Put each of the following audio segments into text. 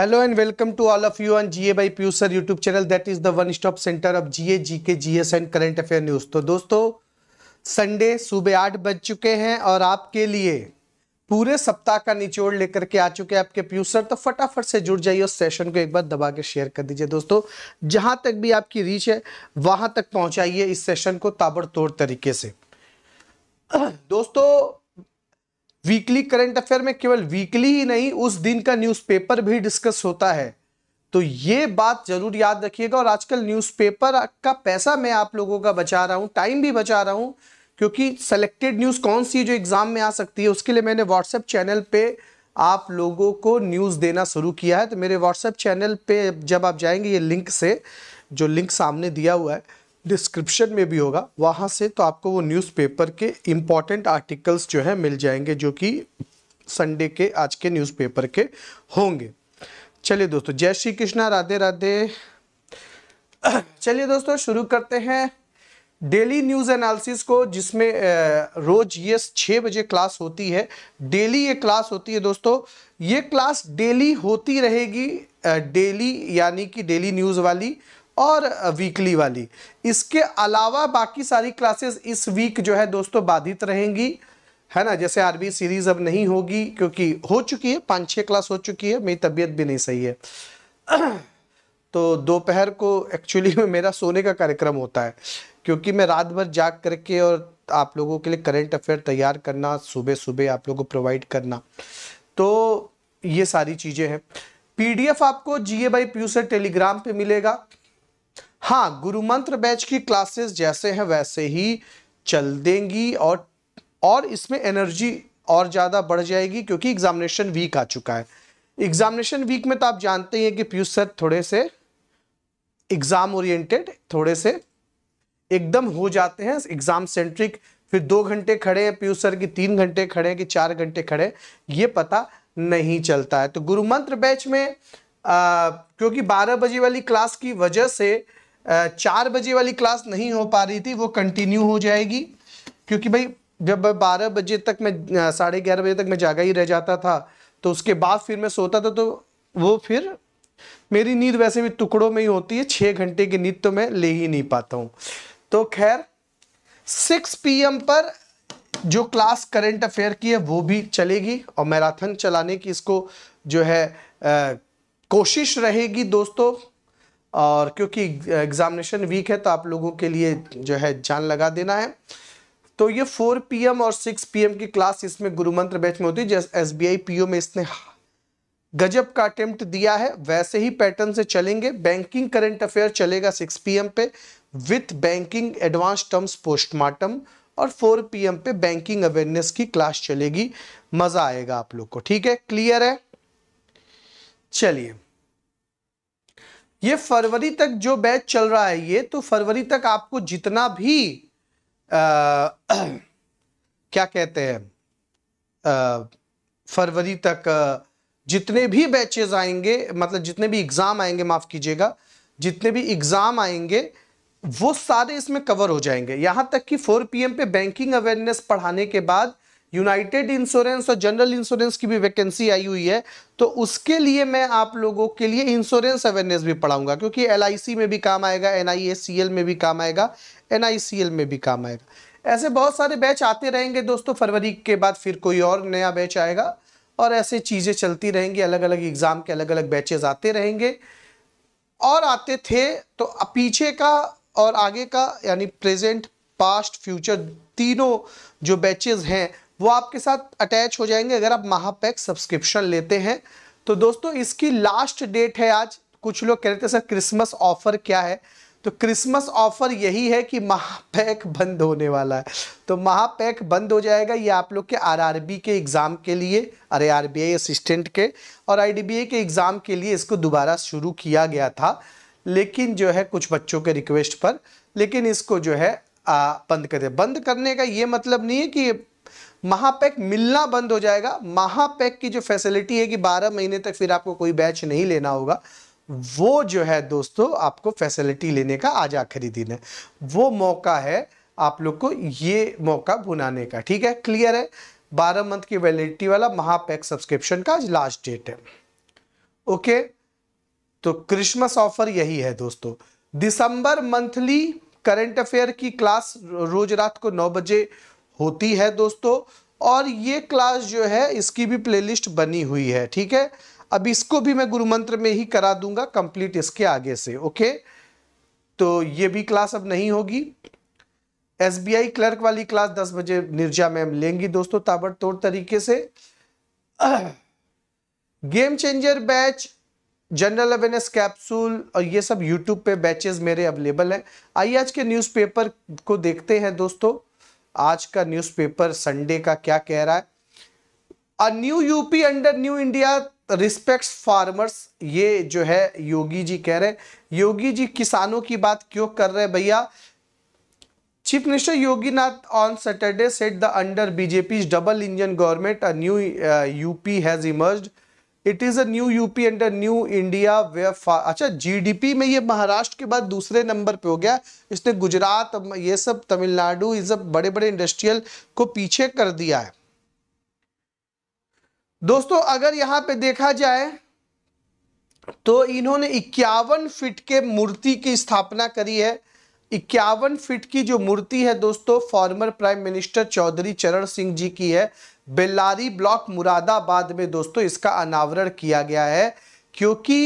Hello and welcome to all of you on G A by PU sir YouTube channel that is the one stop centre of G A G K G S and current affair news तो दोस्तों Sunday सुबह आठ बज चुके हैं और आपके लिए पूरे सप्ताह का निचोड़ लेकर के आ चुके हैं आपके प्यूसर तो फटाफट से जुड़ जाइए उस सेशन को एक बार दबा के शेयर कर दीजिए दोस्तों जहां तक भी आपकी रीच है वहां तक पहुंचाइए इस सेशन को ताबड़तोड़ तरीके से दोस्तों वीकली करंट अफेयर में केवल वीकली ही नहीं उस दिन का न्यूज़पेपर भी डिस्कस होता है तो ये बात जरूर याद रखिएगा और आजकल न्यूज़पेपर का पैसा मैं आप लोगों का बचा रहा हूँ टाइम भी बचा रहा हूँ क्योंकि सेलेक्टेड न्यूज़ कौन सी जो एग्ज़ाम में आ सकती है उसके लिए मैंने व्हाट्सएप चैनल पे आप लोगों को न्यूज़ देना शुरू किया है तो मेरे व्हाट्सएप चैनल पे जब आप जाएंगे ये लिंक से जो लिंक सामने दिया हुआ है डिस्क्रिप्शन में भी होगा वहाँ से तो आपको वो न्यूज़पेपर के इम्पॉर्टेंट आर्टिकल्स जो है मिल जाएंगे जो कि संडे के आज के न्यूज़पेपर के होंगे चलिए दोस्तों जय श्री कृष्णा राधे राधे चलिए दोस्तों शुरू करते हैं डेली न्यूज़ एनालिसिस को जिसमें रोज़ ये छः बजे क्लास होती है डेली ये क्लास होती है दोस्तों ये क्लास डेली होती रहेगी डेली यानी कि डेली न्यूज़ वाली और वीकली वाली इसके अलावा बाकी सारी क्लासेस इस वीक जो है दोस्तों बाधित रहेंगी है ना जैसे आरबी सीरीज अब नहीं होगी क्योंकि हो चुकी है पाँच छः क्लास हो चुकी है मेरी तबीयत भी नहीं सही है तो दोपहर को एक्चुअली में मेरा सोने का कार्यक्रम होता है क्योंकि मैं रात भर जाग करके और आप लोगों के लिए करेंट अफेयर तैयार करना सुबह सुबह आप लोगों को प्रोवाइड करना तो ये सारी चीज़ें हैं पीडीएफ आपको जीए बाई पीयू से टेलीग्राम पे मिलेगा हाँ गुरु मंत्र बैच की क्लासेस जैसे हैं वैसे ही चल देंगी और और इसमें एनर्जी और ज़्यादा बढ़ जाएगी क्योंकि एग्जामिनेशन वीक आ चुका है एग्जामिनेशन वीक में तो आप जानते ही हैं कि पीयूष सर थोड़े से एग्ज़ाम ओरिएंटेड थोड़े से एकदम हो जाते हैं एग्ज़ाम सेंट्रिक फिर दो घंटे खड़े हैं पीयूष सर की तीन घंटे खड़े हैं कि चार घंटे खड़े ये पता नहीं चलता है तो गुरु मंत्र बैच में आ, क्योंकि 12 बजे वाली क्लास की वजह से चार बजे वाली क्लास नहीं हो पा रही थी वो कंटिन्यू हो जाएगी क्योंकि भाई जब बारह बजे तक मैं साढ़े ग्यारह बजे तक मैं जागा ही रह जाता था तो उसके बाद फिर मैं सोता था तो वो फिर मेरी नींद वैसे भी टुकड़ों में ही होती है छः घंटे की नींद तो मैं ले ही नहीं पाता हूँ तो खैर सिक्स पी पर जो क्लास करेंट अफेयर की है वो भी चलेगी और मैराथन चलाने की इसको जो है आ, कोशिश रहेगी दोस्तों और क्योंकि एग्ज़ामिनेशन वीक है तो आप लोगों के लिए जो है जान लगा देना है तो ये 4 पीएम और 6 पीएम की क्लास इसमें गुरु मंत्र बैच में होती है जैसे एस बी पीओ में इसने गजब का अटेम्प्ट दिया है वैसे ही पैटर्न से चलेंगे बैंकिंग करंट अफेयर चलेगा 6 पीएम पे with banking advance terms postmortem और 4 पीएम पे बैंकिंग अवेयरनेस की क्लास चलेगी मज़ा आएगा आप लोग को ठीक है क्लियर है चलिए ये फरवरी तक जो बैच चल रहा है ये तो फरवरी तक आपको जितना भी आ, क्या कहते हैं फरवरी तक जितने भी बैचेज आएंगे मतलब जितने भी एग्ज़ाम आएंगे माफ़ कीजिएगा जितने भी एग्ज़ाम आएंगे वो सारे इसमें कवर हो जाएंगे यहाँ तक कि 4 पीएम पे बैंकिंग अवेयरनेस पढ़ाने के बाद यूनाइटेड इंश्योरेंस और जनरल इंश्योरेंस की भी वैकेंसी आई हुई है तो उसके लिए मैं आप लोगों के लिए इंश्योरेंस अवेयरनेस भी पढ़ाऊंगा क्योंकि एल में भी काम आएगा एन में भी काम आएगा एन में भी काम आएगा ऐसे बहुत सारे बैच आते रहेंगे दोस्तों फरवरी के बाद फिर कोई और नया बैच आएगा और ऐसे चीज़ें चलती रहेंगी अलग अलग एग्ज़ाम के अलग अलग बैचेज आते रहेंगे और आते थे तो पीछे का और आगे का यानी प्रेजेंट पास्ट फ्यूचर तीनों जो बैचेज हैं वो आपके साथ अटैच हो जाएंगे अगर आप महापैक सब्सक्रिप्शन लेते हैं तो दोस्तों इसकी लास्ट डेट है आज कुछ लोग कह रहे थे सर क्रिसमस ऑफर क्या है तो क्रिसमस ऑफर यही है कि महापैक बंद होने वाला है तो महापैक बंद हो जाएगा ये आप लोग के आरआरबी के एग्ज़ाम के लिए अरे आरबीआई असिस्टेंट के और आईडीबीआई के एग्ज़ाम के लिए इसको दोबारा शुरू किया गया था लेकिन जो है कुछ बच्चों के रिक्वेस्ट पर लेकिन इसको जो है आ, बंद कर दिया बंद करने का ये मतलब नहीं है कि महापैक मिलना बंद हो जाएगा महापैक की जो फैसिलिटी है कि 12 महीने तक फिर आपको कोई बैच नहीं लेना होगा वो जो है दोस्तों आपको फैसिलिटी लेने का आज आखिरी दिन है वो मौका है आप लोग को ये मौका भुनाने का ठीक है क्लियर है बारह मंथ की वैलिडिटी वाला महापैक सब्सक्रिप्शन का आज लास्ट डेट है ओके तो क्रिसमस ऑफर यही है दोस्तों दिसंबर मंथली करंट अफेयर की क्लास रोज रात को नौ बजे होती है दोस्तों और ये क्लास जो है इसकी भी प्लेलिस्ट बनी हुई है ठीक है अब इसको भी मैं गुरु मंत्र में ही करा दूंगा कंप्लीट इसके आगे से ओके तो ये भी क्लास अब नहीं होगी एसबीआई क्लर्क वाली क्लास दस बजे निर्जा मैम लेंगी दोस्तों ताबड़तोड़ तरीके से game changer batch general awareness capsule और ये सब यूट्यूब पे बैचेस मेरे अवेलेबल हैं आइए आज के न्यूज़पेपर को देखते हैं दोस्तों आज का न्यूज़पेपर संडे का क्या कह रहा है a new UP under new India respects farmers ये जो है योगी जी कह रहे हैं योगी जी किसानों की बात क्यों कर रहे हैं भैया chief minister Yogi Nath on Saturday set the under BJP double engine government a new UP has emerged it is a new UP and a new India अच्छा जीडीपी में ये महाराष्ट्र के बाद दूसरे नंबर पे हो गया इसने गुजरात ये सब तमिलनाडु ये सब बड़े बड़े इंडस्ट्रियल को पीछे कर दिया है दोस्तों अगर यहां पे देखा जाए तो इन्होंने इक्यावन फिट के मूर्ति की स्थापना करी है इक्यावन फीट की जो मूर्ति है दोस्तों फॉर्मर प्राइम मिनिस्टर चौधरी चरण सिंह जी की है बेल्लारी ब्लॉक मुरादाबाद में दोस्तों इसका अनावरण किया गया है क्योंकि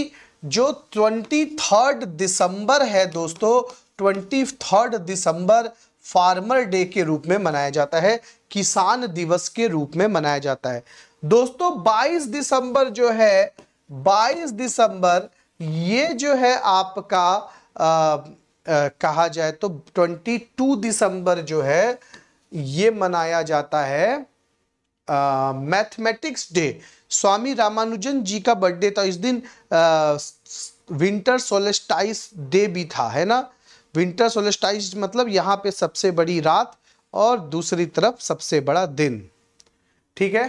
जो ट्वेंटी थर्ड दिसंबर है दोस्तों ट्वेंटी थर्ड दिसंबर फार्मर डे के रूप में मनाया जाता है किसान दिवस के रूप में मनाया जाता है दोस्तों 22 दिसंबर जो है 22 दिसंबर ये जो है आपका आ, कहा जाए तो 22 दिसंबर जो है ये मनाया जाता है मैथमेटिक्स डे स्वामी रामानुजन जी का बर्थडे था इस दिन विंटर सोलेस्टाइस डे भी था है ना विंटर सोलेस्टाइस मतलब यहाँ पे सबसे बड़ी रात और दूसरी तरफ सबसे बड़ा दिन ठीक है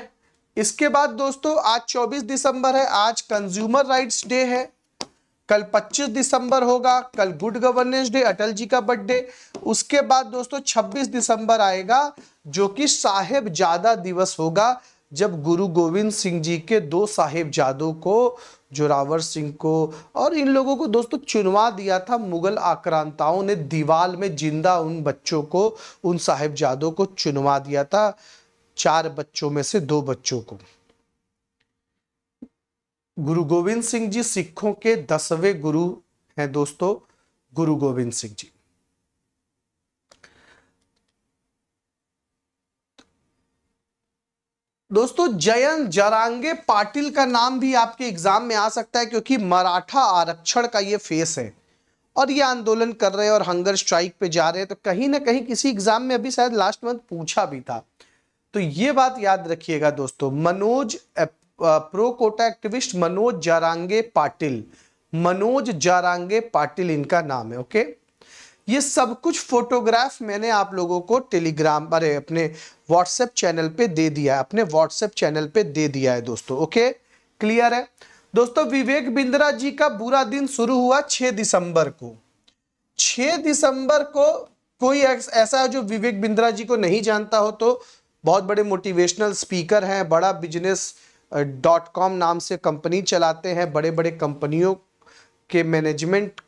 इसके बाद दोस्तों आज 24 दिसंबर है आज कंज्यूमर राइट्स डे है कल 25 दिसंबर होगा कल good governance day Atal ji का बर्थडे उसके बाद दोस्तों 26 दिसंबर आएगा जो कि साहेबजादा दिवस होगा जब गुरु गोविंद सिंह जी के दो साहेब जादों को जोरावर सिंह को और इन लोगों को दोस्तों चुनवा दिया था मुगल आक्रांताओं ने दीवाल में जिंदा उन बच्चों को उन साहेब जादों को चुनवा दिया था चार बच्चों में से दो बच्चों को गुरु गोविंद सिंह जी सिखों के दसवें गुरु हैं दोस्तों गुरु गोविंद सिंह जी दोस्तों जयंत जरांगे पाटिल का नाम भी आपके एग्जाम में आ सकता है क्योंकि मराठा आरक्षण का ये फेस है और ये आंदोलन कर रहे हैं और हंगर स्ट्राइक पे जा रहे हैं तो कहीं ना कहीं किसी एग्जाम में अभी शायद लास्ट मंथ पूछा भी था तो ये बात याद रखिएगा दोस्तों Manoj pro quota activist Manoj Jarange Patil Manoj Jarange Patil इनका नाम है ओके ये सब कुछ फोटोग्राफ मैंने आप लोगों को टेलीग्राम पर अपने व्हाट्सएप चैनल पे दे दिया है अपने व्हाट्सएप चैनल पे दे दिया है दोस्तों ओके क्लियर है दोस्तों विवेक बिंद्रा जी का बुरा दिन शुरू हुआ 6 दिसंबर को 6 दिसंबर को कोई ऐसा जो विवेक बिंद्रा जी को नहीं जानता हो तो बहुत बड़े मोटिवेशनल स्पीकर हैं बड़ा बिजनेस डॉट कॉम नाम से कंपनी चलाते हैं बड़े बड़े कंपनियों के मैनेजमेंट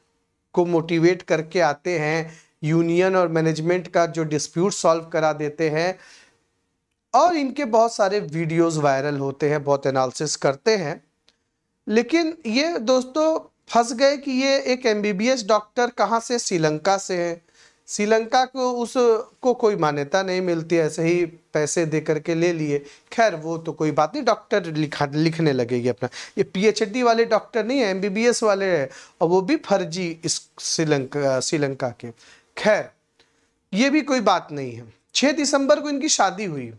को मोटिवेट करके आते हैं यूनियन और मैनेजमेंट का जो डिस्प्यूट सॉल्व करा देते हैं और इनके बहुत सारे वीडियोस वायरल होते हैं बहुत एनालिसिस करते हैं लेकिन ये दोस्तों फंस गए कि ये एक एमबीबीएस डॉक्टर कहाँ से श्रीलंका से हैं श्रीलंका को उस को कोई मान्यता नहीं मिलती ऐसे ही पैसे दे करके ले लिए खैर वो तो कोई बात नहीं डॉक्टर लिखा लिखने लगेगी अपना ये पीएचडी वाले डॉक्टर नहीं है एमबीबीएस वाले हैं और वो भी फर्जी इस श्रीलंका श्रीलंका के खैर ये भी कोई बात नहीं है छः दिसंबर को इनकी शादी हुई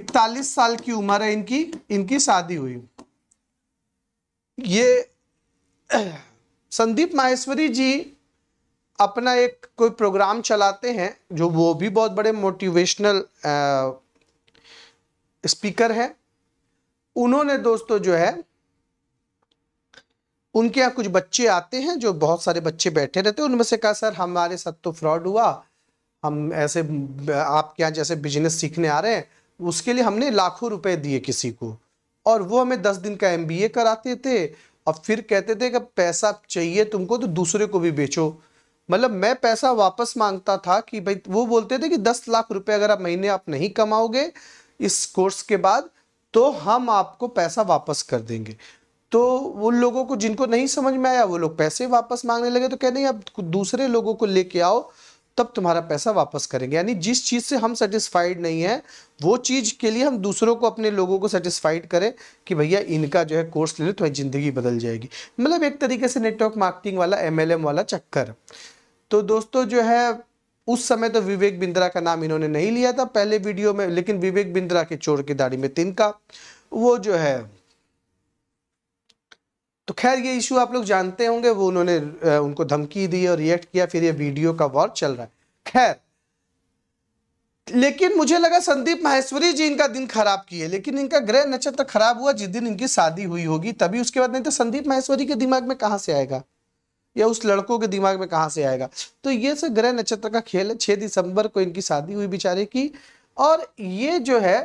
इकतालीस साल की उम्र है इनकी इनकी शादी हुई ये संदीप माहेश्वरी जी अपना एक कोई प्रोग्राम चलाते हैं जो वो भी बहुत बड़े मोटिवेशनल स्पीकर हैं उन्होंने दोस्तों जो है उनके यहाँ कुछ बच्चे आते हैं जो बहुत सारे बच्चे बैठे रहते हैं उनमें से कहा सर हमारे साथ तो फ्रॉड हुआ हम ऐसे आपके यहाँ जैसे बिजनेस सीखने आ रहे हैं उसके लिए हमने लाखों रुपए दिए किसी को और वो हमें दस दिन का एम कराते थे और फिर कहते थे कि पैसा चाहिए तुमको तो दूसरे को भी बेचो मतलब मैं पैसा वापस मांगता था कि भाई वो बोलते थे कि दस लाख रुपए अगर आप महीने आप नहीं कमाओगे इस कोर्स के बाद तो हम आपको पैसा वापस कर देंगे तो उन लोगों को जिनको नहीं समझ में आया वो लोग पैसे वापस मांगने लगे तो कह नहीं आप दूसरे लोगों को लेके आओ तब तुम्हारा पैसा वापस करेंगे यानी जिस चीज़ से हम सेटिस्फाइड नहीं है वो चीज़ के लिए हम दूसरों को अपने लोगों को सेटिस्फाइड करें कि भैया इनका जो है कोर्स ले लो तुम्हारी ज़िंदगी बदल जाएगी मतलब एक तरीके से नेटवर्क मार्केटिंग वाला एम वाला चक्कर तो दोस्तों जो है उस समय तो विवेक बिंद्रा का नाम इन्होंने नहीं लिया था पहले वीडियो में लेकिन विवेक बिंद्रा के चोर की दाढ़ी में तिनका वो जो है तो खैर ये इशू आप लोग जानते होंगे वो उन्होंने उनको धमकी दी और रिएक्ट किया फिर ये वीडियो का वॉर चल रहा है खैर लेकिन मुझे लगा संदीप माहेश्वरी जी इनका दिन खराब किए लेकिन इनका ग्रह नक्षत्र खराब हुआ जिस दिन इनकी शादी हुई होगी तभी उसके बाद नहीं तो संदीप माहेश्वरी के दिमाग में कहां से आएगा या उस लड़कों के दिमाग में कहाँ से आएगा तो ये सब ग्रह नक्षत्र का खेल है छः दिसंबर को इनकी शादी हुई बेचारे की और ये जो है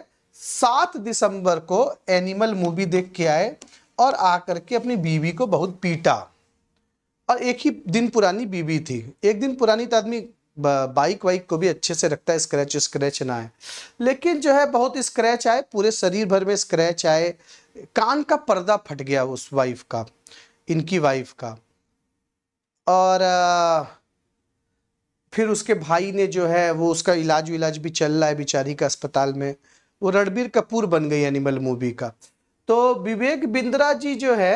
सात दिसंबर को एनिमल मूवी देख के आए और आकर के अपनी बीवी को बहुत पीटा और एक ही दिन पुरानी बीवी थी एक दिन पुरानी तो आदमी बाइक वाइक को भी अच्छे से रखता है स्क्रैच स्क्रैच ना आए लेकिन जो है बहुत स्क्रैच आए पूरे शरीर भर में स्क्रैच आए कान का पर्दा फट गया उस वाइफ का इनकी वाइफ का और फिर उसके भाई ने जो है वो उसका इलाज विलाज भी चल रहा है बेचारी का अस्पताल में वो रणबीर कपूर बन गई एनिमल मूवी का तो विवेक बिंद्रा जी जो है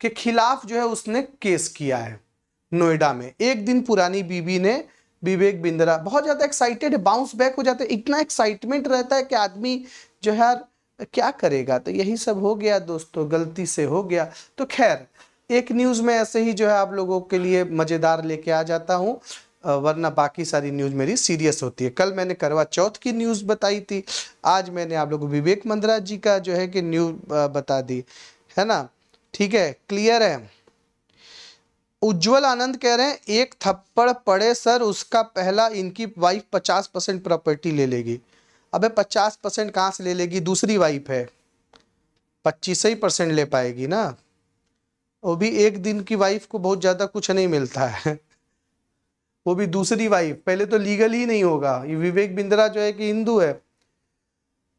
के खिलाफ जो है उसने केस किया है नोएडा में एक दिन पुरानी बीबी ने विवेक बिंद्रा बहुत ज़्यादा एक्साइटेड है बाउंस बैक हो जाता है इतना एक्साइटमेंट रहता है कि आदमी जो है क्या करेगा तो यही सब हो गया दोस्तों गलती से हो गया तो खैर एक न्यूज़ में ऐसे ही जो है आप लोगों के लिए मज़ेदार लेके आ जाता हूँ वरना बाकी सारी न्यूज़ मेरी सीरियस होती है कल मैंने करवा चौथ की न्यूज़ बताई थी आज मैंने आप लोगों को विवेक मंद्रा जी का जो है कि न्यूज़ बता दी है ना ठीक है क्लियर है उज्जवल आनंद कह रहे हैं एक थप्पड़ पड़े सर उसका पहला इनकी वाइफ पचास परसेंट प्रॉपर्टी ले लेगी अबे पचास परसेंट कहाँ से ले लेगी दूसरी वाइफ है पच्चीस ही परसेंट ले पाएगी ना वो भी एक दिन की वाइफ को बहुत ज़्यादा कुछ नहीं मिलता है वो भी दूसरी वाइफ पहले तो लीगल ही नहीं होगा ये विवेक बिंद्रा जो है कि हिंदू है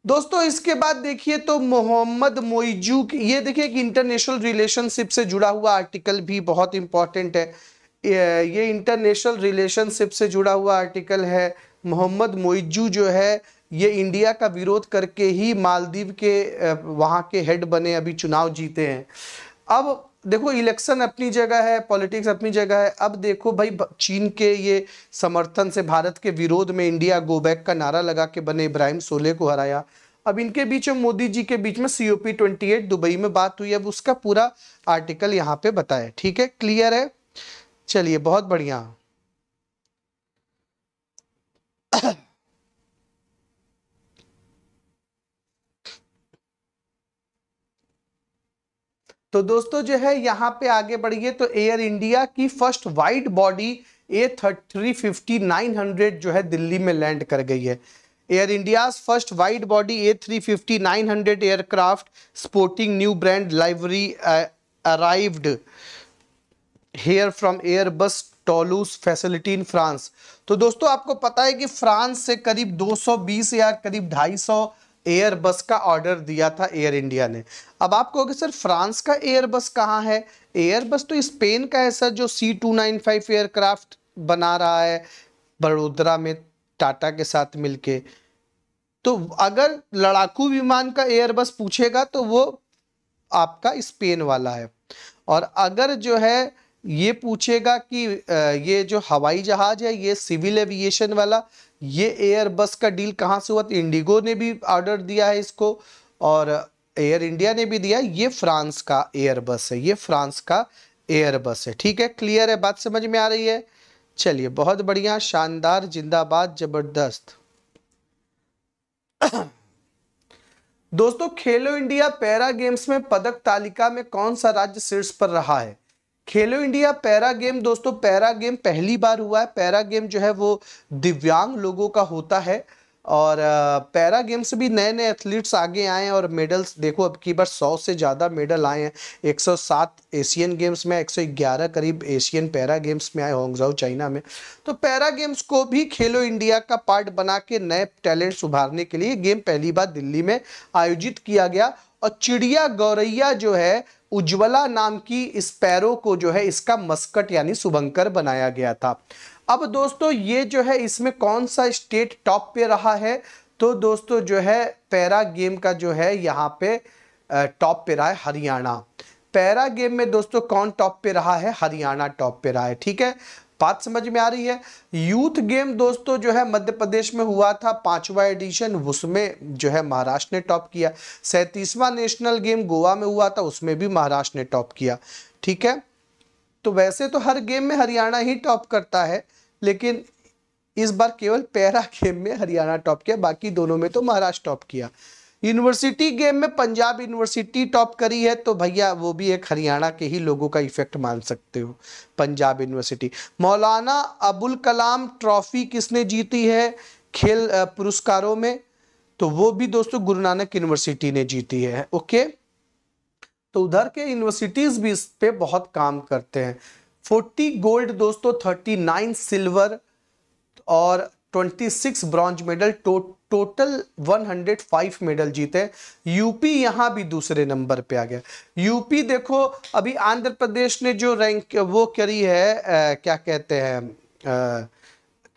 दोस्तों इसके बाद देखिए तो मोहम्मद मोइजू ये देखिए कि इंटरनेशनल रिलेशनशिप से जुड़ा हुआ आर्टिकल भी बहुत इंपॉर्टेंट है ये इंटरनेशनल रिलेशनशिप से जुड़ा हुआ आर्टिकल है मोहम्मद मोइजू जो है ये इंडिया का विरोध करके ही मालदीव के वहाँ के हेड बने अभी चुनाव जीते हैं अब देखो इलेक्शन अपनी जगह है पॉलिटिक्स अपनी जगह है अब देखो भाई चीन के ये समर्थन से भारत के विरोध में इंडिया गो बैक का नारा लगा के बने इब्राहिम सोले को हराया अब इनके बीच और मोदी जी के बीच में पी ट्वेंटी एट दुबई में बात हुई अब उसका पूरा आर्टिकल यहाँ पे बताया ठीक है क्लियर है चलिए बहुत बढ़िया तो दोस्तों जो है यहाँ पे आगे बढ़िए तो एयर इंडिया की first white body A thirty fifty nine hundred जो है दिल्ली में लैंड कर गई है Air India's first wide body A three fifty nine hundred aircraft sporting new brand livery arrived here from Airbus Toulouse facility in France तो दोस्तों आपको पता है कि फ्रांस से करीब 220 या करीब 250 एयरबस का ऑर्डर दिया था एयर इंडिया ने अब आप कहोगे सर फ्रांस का एयरबस कहाँ है एयरबस तो स्पेन का है सर जो C two nine five aircraft बना रहा है बड़ोदरा में टाटा के साथ मिलके तो अगर लड़ाकू विमान का एयरबस पूछेगा तो वो आपका स्पेन वाला है और अगर जो है ये पूछेगा कि ये जो हवाई जहाज़ है ये सिविल एविएशन वाला ये एयरबस का डील कहाँ से हुआ तो इंडिगो ने भी ऑर्डर दिया है इसको और एयर इंडिया ने भी दिया ये फ्रांस का एयरबस है ये फ्रांस का एयरबस है ठीक है क्लियर है बात समझ में आ रही है चलिए बहुत बढ़िया शानदार जिंदाबाद जबरदस्त दोस्तों खेलो इंडिया पैरा गेम्स में पदक तालिका में कौन सा राज्य शीर्ष पर रहा है खेलो इंडिया पैरा गेम दोस्तों पैरा गेम पहली बार हुआ है पैरा गेम जो है वो दिव्यांग लोगों का होता है और पैरा गेम्स भी नए नए एथलीट्स आगे आए हैं और मेडल्स देखो अब की बार 100 से ज़्यादा मेडल आए हैं 107 एशियन गेम्स में 111 करीब एशियन पैरा गेम्स में आए होंगजाओ चाइना में तो पैरा गेम्स को भी खेलो इंडिया का पार्ट बना के नए टैलेंट्स उभारने के लिए गेम पहली बार दिल्ली में आयोजित किया गया और चिड़िया गौरैया जो है उज्ज्वला नाम की इस पैरों को जो है इसका मस्कट यानी शुभंकर बनाया गया था अब दोस्तों ये जो है इसमें कौन सा स्टेट टॉप पे रहा है तो दोस्तों जो है पैरा गेम का जो है यहाँ पे टॉप पे रहा है हरियाणा पैरा गेम में दोस्तों कौन टॉप पे रहा है हरियाणा टॉप पे रहा है ठीक है बात समझ में आ रही है यूथ गेम दोस्तों जो है मध्य प्रदेश में हुआ था पांचवा एडिशन उसमें जो है महाराष्ट्र ने टॉप किया सैंतीसवां नेशनल गेम गोवा में हुआ था उसमें भी महाराष्ट्र ने टॉप किया ठीक है तो वैसे तो हर गेम में हरियाणा ही टॉप करता है लेकिन इस बार केवल पैरा गेम में हरियाणा टॉप किया बाकी दोनों में तो महाराष्ट्र टॉप किया यूनिवर्सिटी गेम में पंजाब यूनिवर्सिटी टॉप करी है तो भैया वो भी एक हरियाणा के ही लोगों का इफेक्ट मान सकते हो पंजाब यूनिवर्सिटी मौलाना अबुल कलाम ट्रॉफी किसने जीती है खेल पुरस्कारों में तो वो भी दोस्तों गुरु नानक यूनिवर्सिटी ने जीती है ओके तो उधर के यूनिवर्सिटीज भी इस पे बहुत काम करते हैं फोर्टी गोल्ड दोस्तों थर्टी सिल्वर और 26 ब्रॉन्ज मेडल टो, टोटल 105 मेडल जीते यूपी यहाँ भी दूसरे नंबर पे आ गया यूपी देखो अभी आंध्र प्रदेश ने जो रैंक वो करी है आ, क्या कहते हैं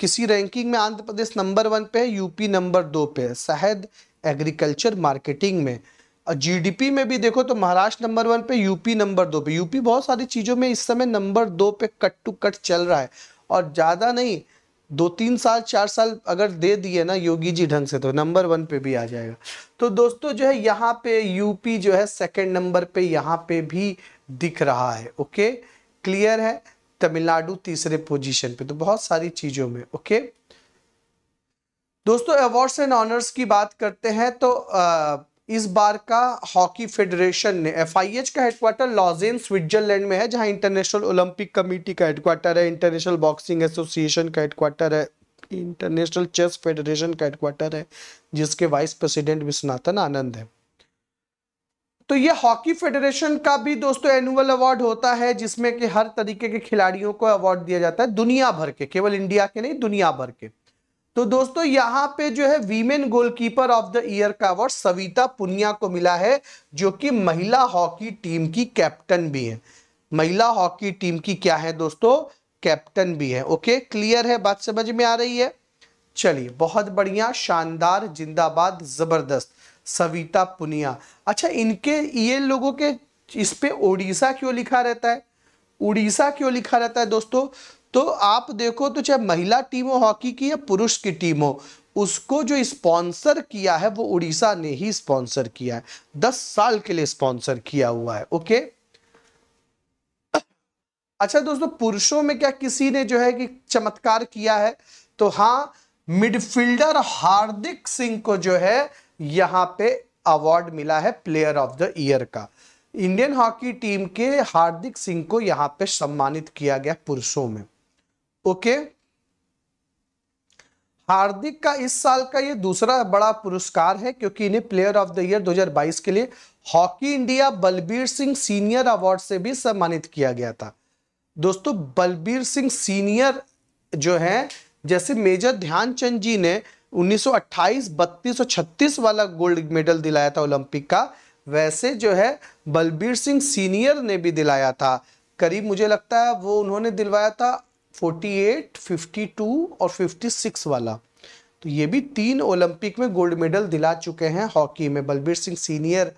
किसी रैंकिंग में आंध्र प्रदेश नंबर वन पे है यूपी नंबर दो पे है शायद एग्रीकल्चर मार्केटिंग में और जीडीपी में भी देखो तो महाराष्ट्र नंबर वन पे यूपी नंबर दो पे यूपी बहुत सारी चीज़ों में इस समय नंबर दो पे कट टू कट चल रहा है और ज़्यादा नहीं दो तीन साल चार साल अगर दे दिए ना योगी जी ढंग से तो नंबर वन पे भी आ जाएगा तो दोस्तों जो है यहाँ पे यूपी जो है सेकंड नंबर पे यहाँ पे भी दिख रहा है ओके क्लियर है तमिलनाडु तीसरे पोजीशन पे तो बहुत सारी चीज़ों में ओके दोस्तों अवार्ड्स एंड ऑनर्स की बात करते हैं तो आ, इस बार का हॉकी फेडरेशन ने एफआईएच का हेडक्वार्टर लॉजेन स्विट्जरलैंड में है जहां इंटरनेशनल ओलंपिक कमेटी का हेडक्वार्टर है इंटरनेशनल बॉक्सिंग एसोसिएशन का हेडक्वार्टर है इंटरनेशनल चेस फेडरेशन का हेडक्वार्टर है जिसके वाइस प्रेसिडेंट विश्वनाथन आनंद है तो ये हॉकी फेडरेशन का भी दोस्तों एनुअल अवार्ड होता है जिसमें कि हर तरीके के खिलाड़ियों को अवार्ड दिया जाता है दुनिया भर के केवल इंडिया के नहीं दुनिया भर के तो दोस्तों यहां पे जो है women goalkeeper of the year का अवार्ड सविता पुनिया को मिला है जो कि महिला हॉकी टीम की कैप्टन भी है महिला हॉकी टीम की क्या है दोस्तों कैप्टन भी है ओके क्लियर है बात समझ में आ रही है चलिए बहुत बढ़िया शानदार जिंदाबाद जबरदस्त सविता पुनिया अच्छा इनके ये लोगों के इस पे ओडिशा क्यों लिखा रहता है उड़ीसा क्यों लिखा रहता है दोस्तों तो आप देखो तो चाहे महिला टीम हो हॉकी की या पुरुष की टीम हो उसको जो स्पॉन्सर किया है वो उड़ीसा ने ही स्पॉन्सर किया है दस साल के लिए स्पॉन्सर किया हुआ है ओके अच्छा दोस्तों पुरुषों में क्या किसी ने जो है कि चमत्कार किया है तो हाँ मिडफील्डर हार्दिक सिंह को जो है यहां पे अवार्ड मिला है प्लेयर ऑफ द ईयर का इंडियन हॉकी टीम के हार्दिक सिंह को यहां पे सम्मानित किया गया पुरुषों में ओके हार्दिक का इस साल का ये दूसरा बड़ा पुरस्कार है क्योंकि इन्हें प्लेयर ऑफ द ईयर 2022 के लिए hockey India Balbir Singh senior award से भी सम्मानित किया गया था दोस्तों बलबीर सिंह सीनियर जो हैं जैसे मेजर ध्यानचंद जी ने 1928, 32 और 36 वाला गोल्ड मेडल दिलाया था ओलंपिक का वैसे जो है बलबीर सिंह सीनियर ने भी दिलाया था करीब मुझे लगता है वो उन्होंने दिलवाया था 48, 52 और 56 वाला तो ये भी तीन ओलंपिक में गोल्ड मेडल दिला चुके हैं हॉकी में बलबीर सिंह सीनियर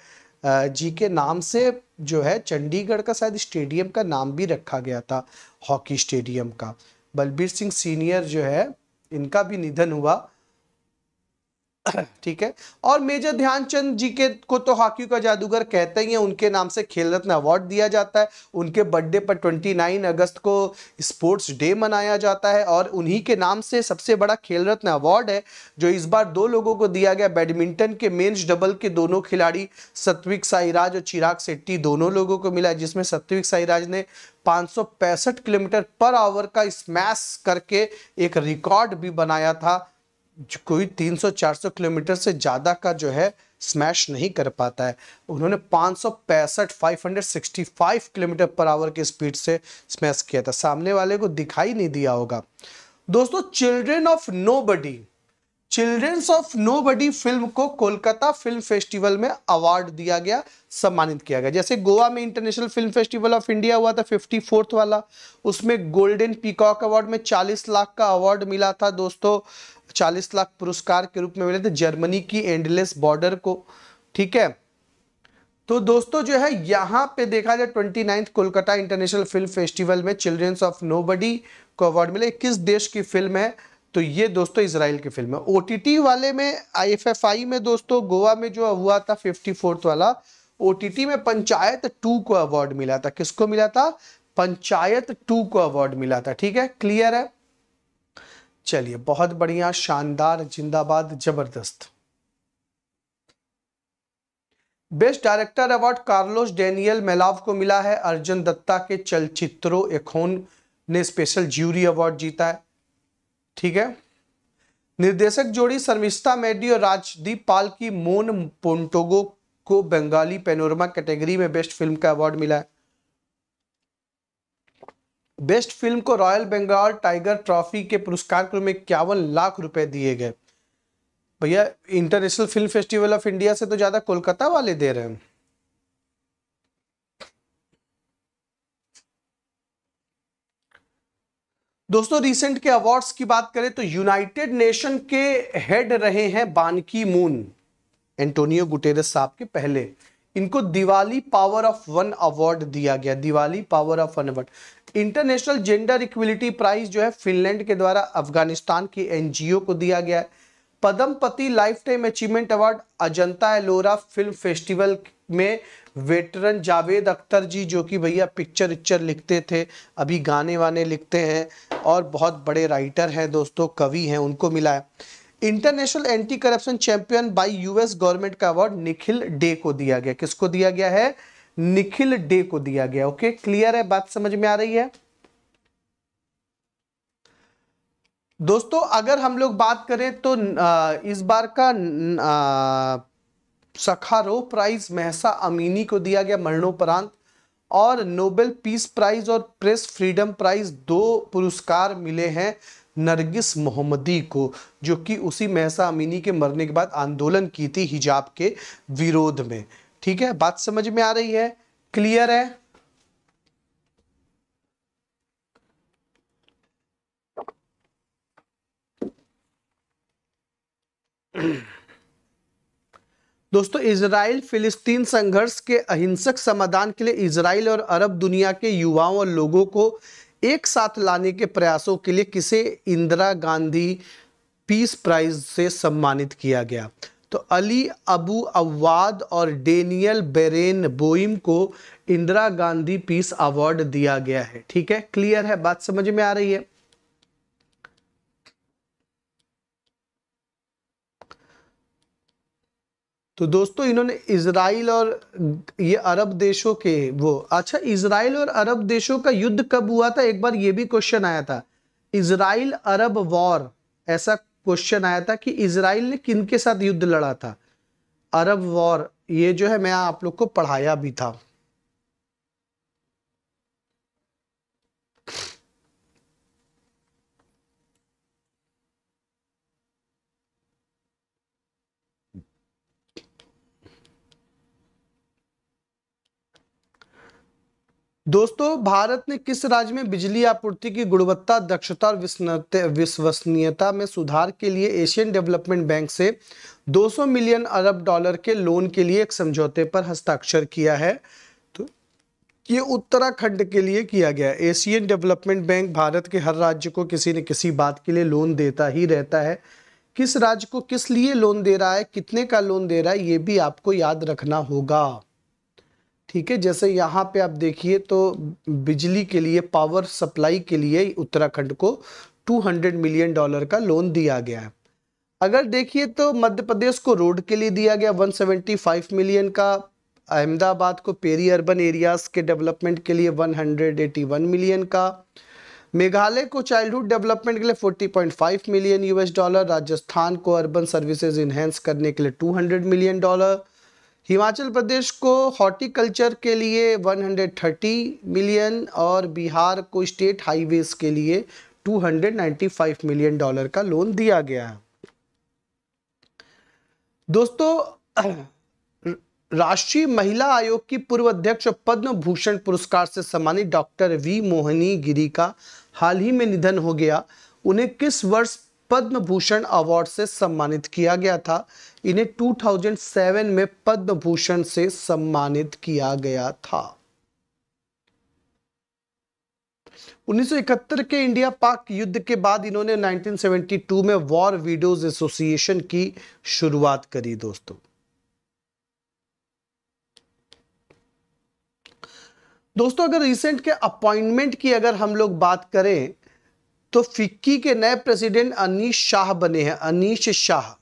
जी के नाम से जो है चंडीगढ़ का शायद स्टेडियम का नाम भी रखा गया था हॉकी स्टेडियम का बलबीर सिंह सीनियर जो है इनका भी निधन हुआ ठीक है और मेजर ध्यानचंद जी के को तो हॉकी का जादूगर कहते ही हैं उनके नाम से खेल रत्न अवार्ड दिया जाता है उनके बर्थडे पर 29 अगस्त को स्पोर्ट्स डे मनाया जाता है और उन्हीं के नाम से सबसे बड़ा खेल रत्न अवार्ड है जो इस बार दो लोगों को दिया गया बैडमिंटन के मेन्स डबल के दोनों खिलाड़ी सत्विक साईराज और चिराग सेट्टी दोनों लोगों को मिला जिसमें सत्विक साईराज ने पाँच किलोमीटर पर आवर का स्मैश करके एक रिकॉर्ड भी बनाया था कोई 300-400 किलोमीटर से ज़्यादा का जो है स्मैश नहीं कर पाता है उन्होंने पाँच सौ पैंसठ five hundred sixty five kilometre per hour की स्पीड से स्मैश किया था सामने वाले को दिखाई नहीं दिया होगा दोस्तों children of nobody children's of nobody film को कोलकाता फिल्म फेस्टिवल में अवार्ड दिया गया सम्मानित किया गया जैसे गोवा में international film festival of India हुआ था फिफ्टी फोर्थ वाला उसमें गोल्डन पीकॉक अवार्ड में चालीस लाख का अवार्ड मिला था दोस्तों चालीस लाख पुरस्कार के रूप में मिले थे जर्मनी की एंडलेस बॉर्डर को ठीक है तो दोस्तों जो है यहाँ पे देखा जाए twenty ninth Kolkata international film festival में चिल्ड्रंस ऑफ नोबडी को अवार्ड मिले किस देश की फिल्म है तो ये दोस्तों इसराइल की फिल्म है ओ वाले में आई में दोस्तों गोवा में जो हुआ था फिफ्टी फोर्थ वाला ओ में पंचायत टू को अवार्ड मिला था किसको मिला था पंचायत टू को अवार्ड मिला था ठीक है क्लियर है चलिए बहुत बढ़िया शानदार जिंदाबाद जबरदस्त best director award Carlos Daniel Malave को मिला है अर्जुन दत्ता के चलचित्रों एखोन ने स्पेशल ज्यूरी अवार्ड जीता है ठीक है निर्देशक जोड़ी शर्मिश्ता मेडी और राजदीप पाल की मोन पोन्टोगो को बंगाली पेनोरमा कैटेगरी में बेस्ट फिल्म का अवार्ड मिला है बेस्ट फिल्म को रॉयल बंगाल टाइगर ट्रॉफी के पुरस्कार क्रम में इक्यावन लाख रुपए दिए गए भैया international film festival of India से तो ज़्यादा कोलकाता वाले दे रहे हैं दोस्तों रिसेंट के अवार्ड्स की बात करें तो यूनाइटेड नेशन के हेड रहे हैं बानकी मून एंटोनियो गुटेरस साहब के पहले इनको Diwali power of one award दिया गया Diwali power of one award international gender equality prize जो है फिनलैंड के द्वारा अफगानिस्तान की एनजीओ को दिया गया है पति lifetime achievement award Ajanta Ellora film festival में वेटरन जावेद अख्तर जी जो कि भैया पिक्चर विक्चर लिखते थे अभी गाने वाने लिखते हैं और बहुत बड़े राइटर हैं दोस्तों कवि हैं उनको मिला है international anti corruption champion by US government का अवार्ड निखिल डे को दिया गया किसको दिया गया है निखिल डे को दिया गया ओके क्लियर है बात समझ में आ रही है दोस्तों अगर हम लोग बात करें तो इस बार का सखारो प्राइज महसा अमीनी को दिया गया मरणोपरांत और नोबेल पीस प्राइज और प्रेस फ्रीडम प्राइज दो पुरस्कार मिले हैं नरगिस मोहम्मदी को जो कि उसी महसा अमीनी के मरने के बाद आंदोलन की थी हिजाब के विरोध में ठीक है बात समझ में आ रही है क्लियर है दोस्तों इसराइल फिलिस्तीन संघर्ष के अहिंसक समाधान के लिए इसराइल और अरब दुनिया के युवाओं और लोगों को एक साथ लाने के प्रयासों के लिए किसे इंदिरा गांधी पीस प्राइज से सम्मानित किया गया तो अली अबू अवाद और डेनियल बेरेन बोइम को इंदिरा गांधी पीस अवार्ड दिया गया है ठीक है क्लियर है बात समझ में आ रही है तो दोस्तों इन्होंने इसराइल और ये अरब देशों के वो अच्छा इसराइल और अरब देशों का युद्ध कब हुआ था एक बार ये भी क्वेश्चन आया था इसराइल अरब वॉर ऐसा क्वेश्चन आया था कि इसराइल ने किन के साथ युद्ध लड़ा था अरब वॉर ये जो है मैं आप लोग को पढ़ाया भी था दोस्तों भारत ने किस राज्य में बिजली आपूर्ति की गुणवत्ता दक्षता और विश्वसनीयता में सुधार के लिए एशियन डेवलपमेंट बैंक से 200 मिलियन अरब डॉलर के लोन के लिए एक समझौते पर हस्ताक्षर किया है तो ये उत्तराखंड के लिए किया गया है एशियन डेवलपमेंट बैंक भारत के हर राज्य को किसी न किसी बात के लिए लोन देता ही रहता है किस राज्य को किस लिए लोन दे रहा है कितने का लोन दे रहा है ये भी आपको याद रखना होगा ठीक है जैसे यहाँ पे आप देखिए तो बिजली के लिए पावर सप्लाई के लिए उत्तराखंड को 200 मिलियन डॉलर का लोन दिया गया है अगर देखिए तो मध्य प्रदेश को रोड के लिए दिया गया 175 मिलियन का अहमदाबाद को पेरी अर्बन एरियाज के डेवलपमेंट के लिए 181 मिलियन का मेघालय को चाइल्डहुड डेवलपमेंट के लिए 40.5 मिलियन यूएस डॉलर राजस्थान को अर्बन सर्विसेज इन्हेंस करने के लिए 200 मिलियन डॉलर हिमाचल प्रदेश को हॉर्टिकल्चर के लिए 130 मिलियन और बिहार को स्टेट हाईवेज के लिए 295 मिलियन डॉलर का लोन दिया गया है दोस्तों राष्ट्रीय महिला आयोग की पूर्व अध्यक्ष पद्म भूषण पुरस्कार से सम्मानित डॉक्टर वी मोहनी गिरी का हाल ही में निधन हो गया उन्हें किस वर्ष पद्म भूषण अवार्ड से सम्मानित किया गया था इन्हें 2007 में पद्म भूषण से सम्मानित किया गया था 1971 के इंडिया पाक युद्ध के बाद इन्होंने 1972 में वॉर वीडियोज एसोसिएशन की शुरुआत करी दोस्तों दोस्तों अगर रिसेंट के अपॉइंटमेंट की अगर हम लोग बात करें तो फिक्की के नए प्रेसिडेंट अनीश शाह बने हैं अनीश शाह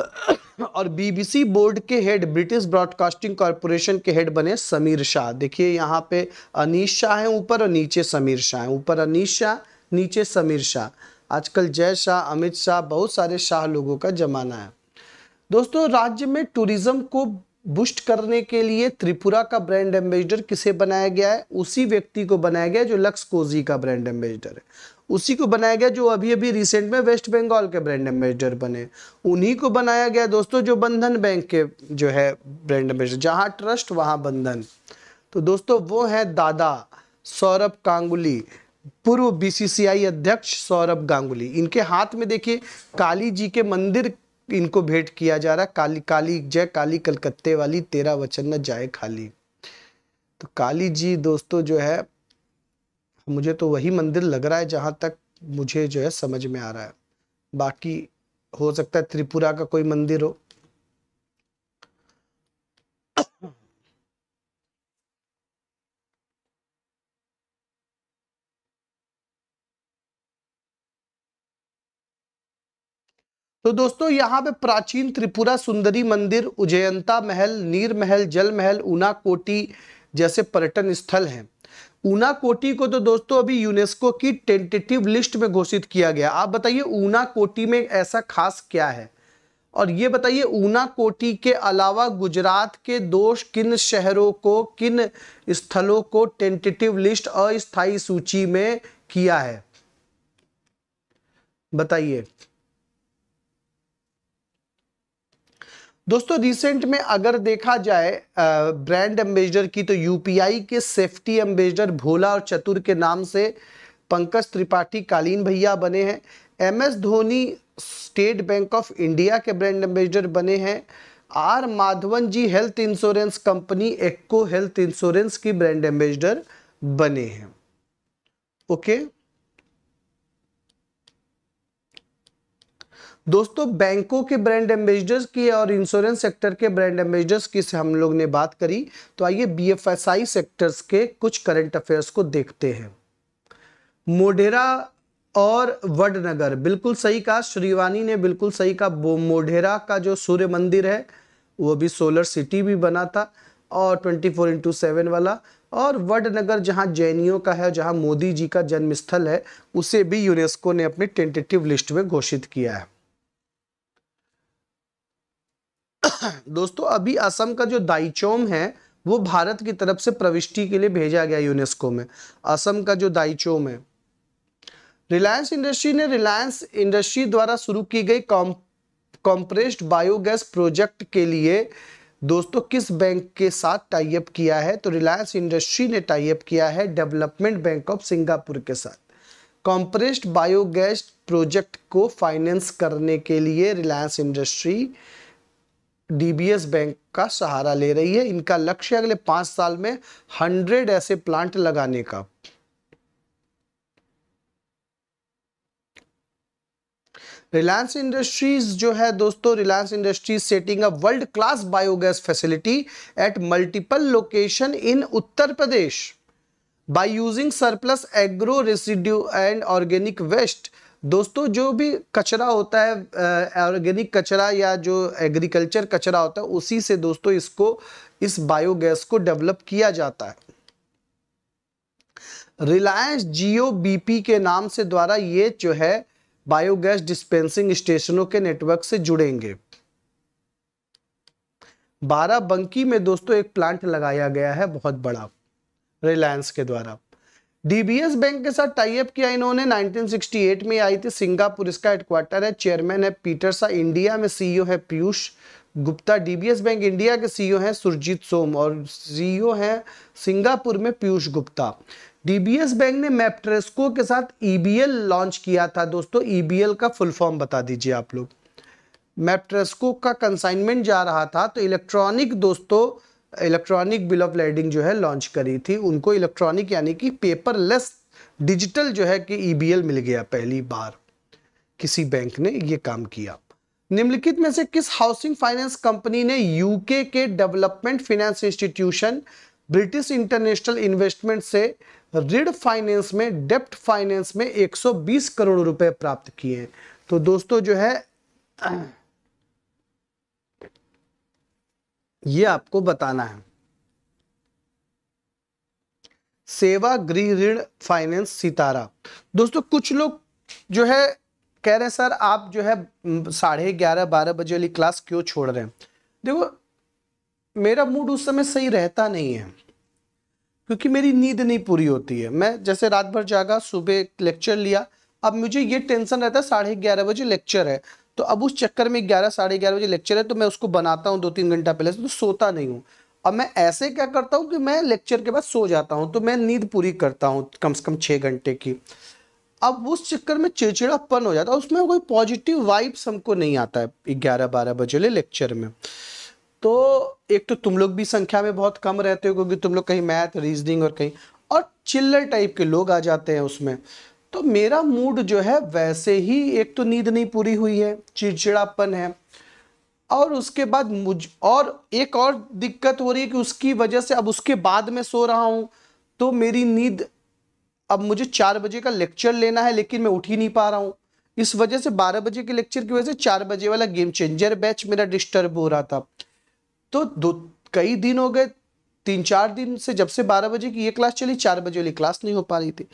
और बीबीसी बोर्ड के हेड ब्रिटिश ब्रॉडकास्टिंग कॉरपोरेशन के हेड बने समीर शाह देखिए यहाँ पे अनिश शाह हैं ऊपर और नीचे समीर शाह है ऊपर अनिश शाह नीचे समीर शाह आजकल जय शाह अमित शाह बहुत सारे शाह लोगों का जमाना है दोस्तों राज्य में टूरिज्म को बुस्ट करने के लिए त्रिपुरा का ब्रांड एम्बेसडर किसे बनाया गया है उसी व्यक्ति को बनाया गया है जो लक्स कोजी का ब्रांड एम्बेसडर है उसी को बनाया गया जो अभी अभी रिसेंट में वेस्ट बंगाल के ब्रांड एम्बेसडर बने उन्हीं को बनाया गया दोस्तों जो बंधन बैंक के जो है ब्रांड एम्बेसडर जहाँ ट्रस्ट वहाँ बंधन तो दोस्तों वो है दादा सौरभ गांगुली पूर्व बीसीसीआई अध्यक्ष सौरभ गांगुली इनके हाथ में देखिए काली जी के मंदिर इनको भेंट किया जा रहा काली काली जय काली कलकत्ते वाली तेरा वचन न जाए खाली तो काली जी दोस्तों जो है मुझे तो वही मंदिर लग रहा है जहाँ तक मुझे जो है समझ में आ रहा है बाकी हो सकता है त्रिपुरा का कोई मंदिर हो तो दोस्तों यहाँ पे प्राचीन त्रिपुरा सुंदरी मंदिर उज्जयंता महल नीर महल जल महल ऊना कोटी जैसे पर्यटन स्थल हैं ऊना कोटी को तो दोस्तों अभी यूनेस्को की टेंटेटिव लिस्ट में घोषित किया गया आप बताइए ऊना कोटी में ऐसा खास क्या है और ये बताइए ऊना कोटी के अलावा गुजरात के दोष किन शहरों को किन स्थलों को टेंटेटिव लिस्ट अस्थायी सूची में किया है बताइए दोस्तों रिसेंट में अगर देखा जाए ब्रांड एम्बेसडर की तो यूपीआई के सेफ्टी एम्बेसडर भोला और चतुर के नाम से पंकज त्रिपाठी कालीन भैया बने हैं M S Dhoni State Bank of India के ब्रांड एम्बेसडर बने हैं R Madhavan ji health insurance company Acko health insurance की ब्रांड एम्बेसडर बने हैं ओके okay? दोस्तों बैंकों के ब्रांड एम्बेसडर्स की और इंश्योरेंस सेक्टर के ब्रांड एम्बेसडर्स की से हम लोग ने बात करी तो आइए बीएफएसआई सेक्टर्स के कुछ करंट अफेयर्स को देखते हैं मोढेरा और वडनगर बिल्कुल सही कहा श्रीवानी ने बिल्कुल सही कहा मोढेरा का जो सूर्य मंदिर है वो भी सोलर सिटी भी बना था और ट्वेंटी फोर इंटू सेवन वाला और वडनगर जहाँ जैनियों का है जहाँ मोदी जी का जन्म स्थल है उसे भी यूनेस्को ने अपनी टेंटेटिव लिस्ट में घोषित किया है दोस्तों अभी असम का जो दाइचोम है वो भारत की तरफ से प्रविष्टि के लिए भेजा गया यूनेस्को में असम का जो दाइचोम है रिलायंस इंडस्ट्री ने रिलायंस इंडस्ट्री द्वारा शुरू की गई कॉम्प्रेस्ड बायोगैस प्रोजेक्ट के लिए दोस्तों किस बैंक के साथ टाइप किया है तो रिलायंस इंडस्ट्री ने टाइप किया है डेवलपमेंट बैंक ऑफ सिंगापुर के साथ कॉम्प्रेस्ड बायोगैस प्रोजेक्ट को फाइनेंस करने के लिए रिलायंस इंडस्ट्री डीबीएस बैंक का सहारा ले रही है इनका लक्ष्य अगले पांच साल में हंड्रेड ऐसे प्लांट लगाने का रिलायंस इंडस्ट्रीज जो है दोस्तों Reliance industries setting a world class biogas facility at multiple location in Uttar Pradesh by using surplus agro residue and organic waste दोस्तों जो भी कचरा होता है ऑर्गेनिक कचरा या जो एग्रीकल्चर कचरा होता है उसी से दोस्तों इसको इस बायोगैस को डेवलप किया जाता है रिलायंस जियो बीपी के नाम से द्वारा ये जो है बायोगैस डिस्पेंसिंग स्टेशनों के नेटवर्क से जुड़ेंगे बारा बंकी में दोस्तों एक प्लांट लगाया गया है बहुत बड़ा रिलायंस के द्वारा डीबीएस बैंक के साथ टाइप किया इन्होंने 1968 में आई थी सिंगापुर इसका हेडक्वार्टर है चेयरमैन है सा इंडिया में सीईओ e है Piyush Gupta DBS bank India के सीईओ e हैं सुरजीत सोम और सीईओ e हैं सिंगापुर में पीयूष गुप्ता डीबीएस बैंक ने मैप्ट्रेस्को के साथ ईबीएल लॉन्च किया था दोस्तों ईबीएल का फुल फॉर्म बता दीजिए आप लोग मैप्ट्रेस्को का कंसाइनमेंट जा रहा था तो इलेक्ट्रॉनिक दोस्तों इलेक्ट्रॉनिक बिल ऑफ लेडिंग जो है लॉन्च करी थी उनको इलेक्ट्रॉनिक यानी कि पेपरलेस डिजिटल जो है कि ईबीएल e मिल गया पहली बार किसी बैंक ने ये काम किया निम्नलिखित में से किस हाउसिंग फाइनेंस कंपनी ने यूके के development finance institution British international investment से ऋण फाइनेंस में डेप्ट फाइनेंस में 120 करोड़ रुपए प्राप्त किए तो दोस्तों जो है ये आपको बताना है सेवा गृह ऋण फाइनेंस सितारा दोस्तों कुछ लोग जो है कह रहे हैं सर आप जो है साढ़े ग्यारह बारह बजे वाली क्लास क्यों छोड़ रहे हैं देखो मेरा मूड उस समय सही रहता नहीं है क्योंकि मेरी नींद नहीं पूरी होती है मैं जैसे रात भर जागा सुबह लेक्चर लिया अब मुझे ये टेंशन रहता है साढ़े ग्यारह बजे लेक्चर है तो अब उस चक्कर में ग्यारह साढ़े ग्यारह बजे लेक्चर है तो मैं उसको बनाता हूँ दो तीन घंटा पहले से तो सोता नहीं हूँ अब मैं ऐसे क्या करता हूँ कि मैं लेक्चर के बाद सो जाता हूँ तो मैं नींद पूरी करता हूँ कम से कम छः घंटे की अब उस चक्कर में चिड़चिड़ापन हो जाता है उसमें कोई पॉजिटिव वाइब्स हमको नहीं आता है ग्यारह बारह बजे ले लेक्चर में तो एक तो तुम लोग भी संख्या में बहुत कम रहते हो क्योंकि तुम लोग कहीं मैथ रीजनिंग और कहीं और चिल्लर टाइप के लोग आ जाते हैं उसमें तो मेरा मूड जो है वैसे ही एक तो नींद नहीं पूरी हुई है चिड़चिड़ापन है और उसके बाद मुझ और एक और दिक्कत हो रही है कि उसकी वजह से अब उसके बाद में सो रहा हूँ तो मेरी नींद अब मुझे चार बजे का लेक्चर लेना है लेकिन मैं उठ ही नहीं पा रहा हूँ इस वजह से बारह बजे के लेक्चर की वजह से चार बजे वाला गेम चेंजर बैच मेरा डिस्टर्ब हो रहा था तो दो कई दिन हो गए तीन चार दिन से जब से बारह बजे की ये क्लास चली चार बजे वाली क्लास नहीं हो पा रही थी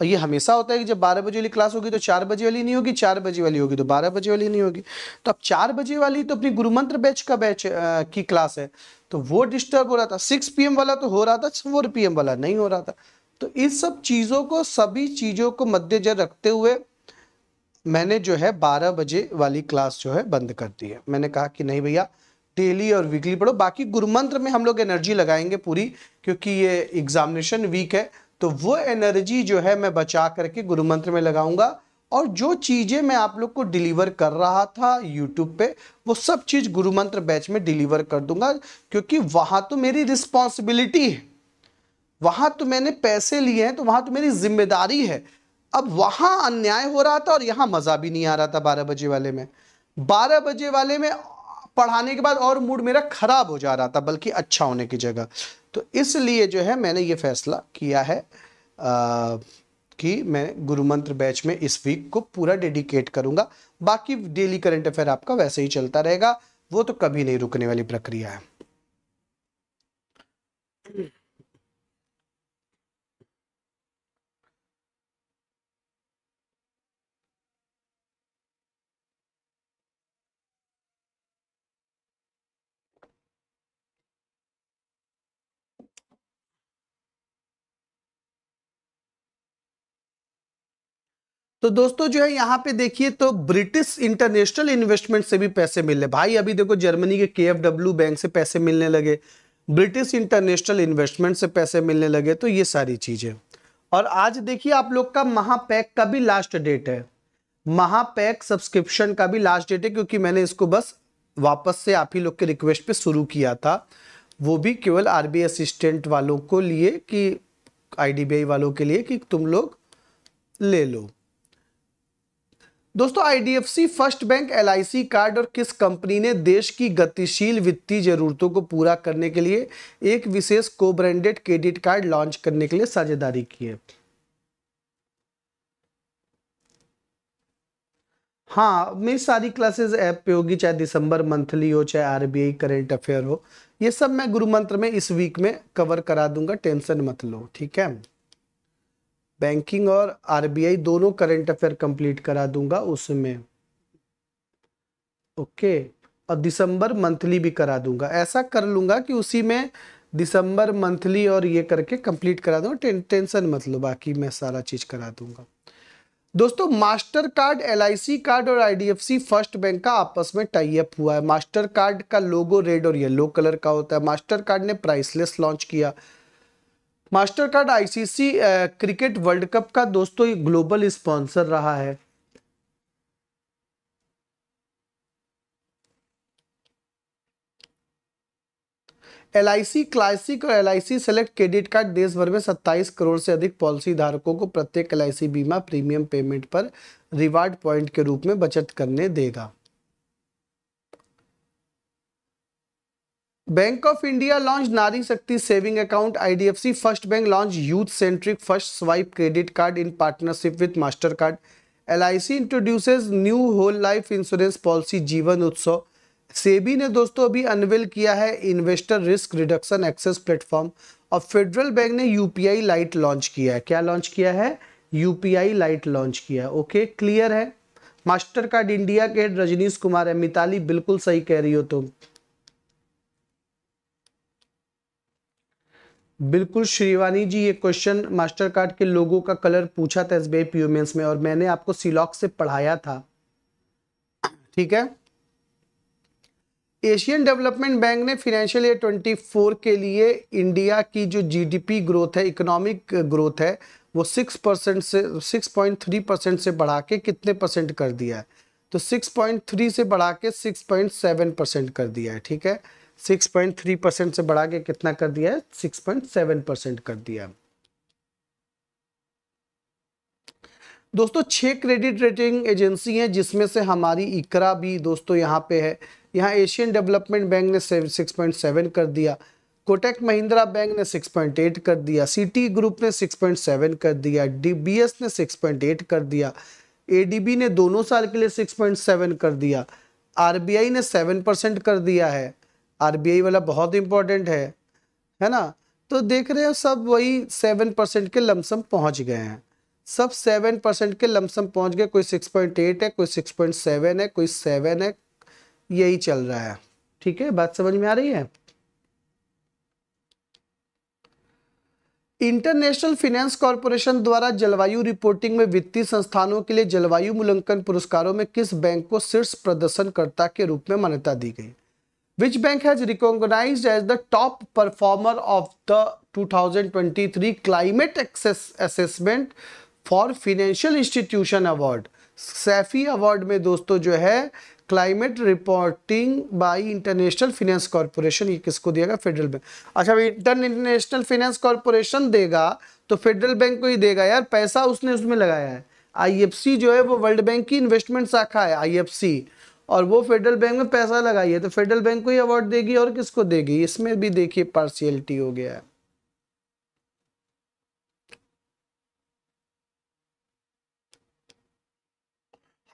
और ये हमेशा होता है कि जब बारह बजे वाली क्लास होगी तो चार बजे वाली नहीं होगी चार बजे वाली होगी तो बारह बजे वाली नहीं होगी तो अब चार बजे वाली तो अपनी गुरु मंत्र बैच का बैच आ, की क्लास है तो वो डिस्टर्ब हो रहा था सिक्स पी वाला तो हो रहा था फोर पी वाला नहीं हो रहा था तो इन सब चीज़ों को सभी चीज़ों को मद्देनजर रखते हुए मैंने जो है बारह बजे वाली क्लास जो है बंद कर दी है मैंने कहा कि नहीं भैया डेली और वीकली पढ़ो बाकी गुरु मंत्र में हम लोग एनर्जी लगाएंगे पूरी क्योंकि ये एग्जामिनेशन वीक है तो वो एनर्जी जो है मैं बचा करके गुरु मंत्र में लगाऊंगा और जो चीज़ें मैं आप लोग को डिलीवर कर रहा था यूट्यूब पे वो सब चीज़ गुरु मंत्र बैच में डिलीवर कर दूंगा क्योंकि वहाँ तो मेरी रिस्पॉन्सिबिलिटी है वहाँ तो मैंने पैसे लिए हैं तो वहाँ तो मेरी जिम्मेदारी है अब वहाँ अन्याय हो रहा था और यहाँ मज़ा भी नहीं आ रहा था बारह बजे वाले में बारह बजे वाले में पढ़ाने के बाद और मूड मेरा ख़राब हो जा रहा था बल्कि अच्छा होने की जगह तो इसलिए जो है मैंने ये फैसला किया है आ, कि मैं गुरु मंत्र बैच में इस वीक को पूरा डेडिकेट करूंगा बाकी डेली करंट अफेयर आपका वैसे ही चलता रहेगा वो तो कभी नहीं रुकने वाली प्रक्रिया है तो दोस्तों जो है यहाँ पे देखिए तो ब्रिटिश इंटरनेशनल इन्वेस्टमेंट से भी पैसे मिलने भाई अभी देखो जर्मनी के के बैंक से पैसे मिलने लगे ब्रिटिश इंटरनेशनल इन्वेस्टमेंट से पैसे मिलने लगे तो ये सारी चीजें और आज देखिए आप लोग का महापैक का भी लास्ट डेट है महापैक सब्सक्रिप्शन का भी लास्ट डेट है क्योंकि मैंने इसको बस वापस से आप ही लोग के रिक्वेस्ट पे शुरू किया था वो भी केवल आरबीआई असिस्टेंट वालों को लिए कि आईडीबीआई वालों के लिए कि तुम लोग ले लो दोस्तों IDFC first bank LIC card और किस कंपनी ने देश की गतिशील वित्तीय जरूरतों को पूरा करने के लिए एक विशेष को ब्रांडेड क्रेडिट कार्ड लॉन्च करने के लिए साझेदारी की है हाँ मेरी सारी क्लासेस ऐप पे होगी चाहे दिसंबर मंथली हो चाहे आरबीआई करेंट अफेयर हो ये सब मैं गुरु मंत्र में इस वीक में कवर करा दूंगा टेंशन मत लो ठीक है बैंकिंग और आरबीआई दोनों करंट अफेयर कंप्लीट करा दूंगा उसमें ओके और दिसंबर मंथली भी करा दूंगा ऐसा कर लूंगा कि उसी में दिसंबर मंथली और ये करके कंप्लीट करा दूंगा टें, टेंशन मतलब बाकी मैं सारा चीज़ करा दूंगा दोस्तों मास्टर कार्ड एल कार्ड और आईडीएफसी फर्स्ट बैंक का आपस में टाइप हुआ है मास्टर कार्ड का लोगो रेड और येलो कलर का होता है मास्टर कार्ड ने प्राइसलेस लॉन्च किया Mastercard ICC cricket world cup का दोस्तों ग्लोबल स्पॉन्सर रहा है एल क्लासिक और एल सेलेक्ट क्रेडिट कार्ड देश भर में 27 करोड़ से अधिक पॉलिसी धारकों को प्रत्येक एल बीमा प्रीमियम पेमेंट पर रिवार्ड पॉइंट के रूप में बचत करने देगा bank of India launch Nari Shakti saving account IDFC first bank launch youth centric first swipe credit card in partnership with Mastercard L I C new whole life insurance policy Jeevan Utsav SEBI ने दोस्तों अभी unveil किया है investor risk reduction access platform और federal bank ने UPI lite launch किया है क्या लॉन्च किया है यूपीआई लाइट लॉन्च किया है ओके क्लियर है मास्टर कार्ड इंडिया के रजनीश कुमार है मिताली बिल्कुल सही कह रही हो तुम तो। बिल्कुल श्रीवानी जी ये क्वेश्चन मास्टर कार्ड के लोगों का कलर पूछा था एस बी में और मैंने आपको सिलॉक से पढ़ाया था ठीक है एशियन डेवलपमेंट बैंक ने फिनेंशियल ईयर 24 के लिए इंडिया की जो जीडीपी ग्रोथ है इकोनॉमिक ग्रोथ है वो 6 परसेंट से 6.3 परसेंट से बढ़ा के कितने परसेंट कर दिया है तो 6.3 से बढ़ा के 6.7 परसेंट कर दिया है ठीक है 6.3 परसेंट से बढ़ा के कितना कर दिया है 6.7 परसेंट कर दिया दोस्तों छः क्रेडिट रेटिंग एजेंसी हैं जिसमें से हमारी इकरा भी दोस्तों यहाँ पे है यहाँ एशियन डेवलपमेंट बैंक ने 6.7 कर दिया कोटेक महिंद्रा बैंक ने 6.8 कर दिया सिटी ग्रुप ने 6.7 कर दिया डीबीएस ने 6.8 कर दिया एडीबी ने दोनों साल के लिए 6.7 कर दिया आरबीआई ने 7 परसेंट कर दिया है आरबीआई वाला बहुत इंपॉर्टेंट है है ना तो देख रहे हो सब वही सेवन परसेंट के लमसम पहुंच गए हैं सब सेवन परसेंट के लमसम पहुंच गए कोई सिक्स पॉइंट एट है कोई सिक्स पॉइंट सेवन है कोई सेवन है यही चल रहा है ठीक है बात समझ में आ रही है इंटरनेशनल फिनेंस कॉरपोरेशन द्वारा जलवायु रिपोर्टिंग में वित्तीय संस्थानों के लिए जलवायु मूल्यांकन पुरस्कारों में किस बैंक को शीर्ष प्रदर्शनकर्ता के रूप में मान्यता दी गई Which bank has recognized as the top performer of the 2023 Climate Access Assessment for financial institution award safi award में दोस्तों जो है climate reporting by international finance corporation ये किसको देगा फेडरल बैंक अच्छा इंटर इंटरनेशनल फाइनेंस कॉरपोरेशन देगा तो फेडरल बैंक को ही देगा यार पैसा उसने उसमें लगाया है आईएफसी जो है वो वर्ल्ड बैंक की इन्वेस्टमेंट शाखा है आईएफसी और वो फेडरल बैंक में पैसा लगाइए तो फेडरल बैंक को ही अवार्ड देगी और किसको देगी इसमें भी देखिए पार्शियलिटी हो गया है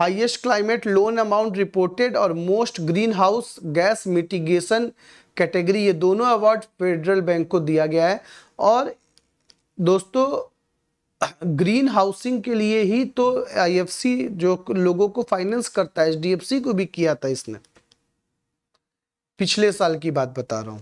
highest climate loan amount reported और most green house gas mitigation category ये दोनों अवार्ड फेडरल बैंक को दिया गया है और दोस्तों ग्रीन हाउसिंग के लिए ही तो आईएफसी जो लोगों को फाइनेंस करता है एचडीएफसी को भी किया था इसने पिछले साल की बात बता रहा हूं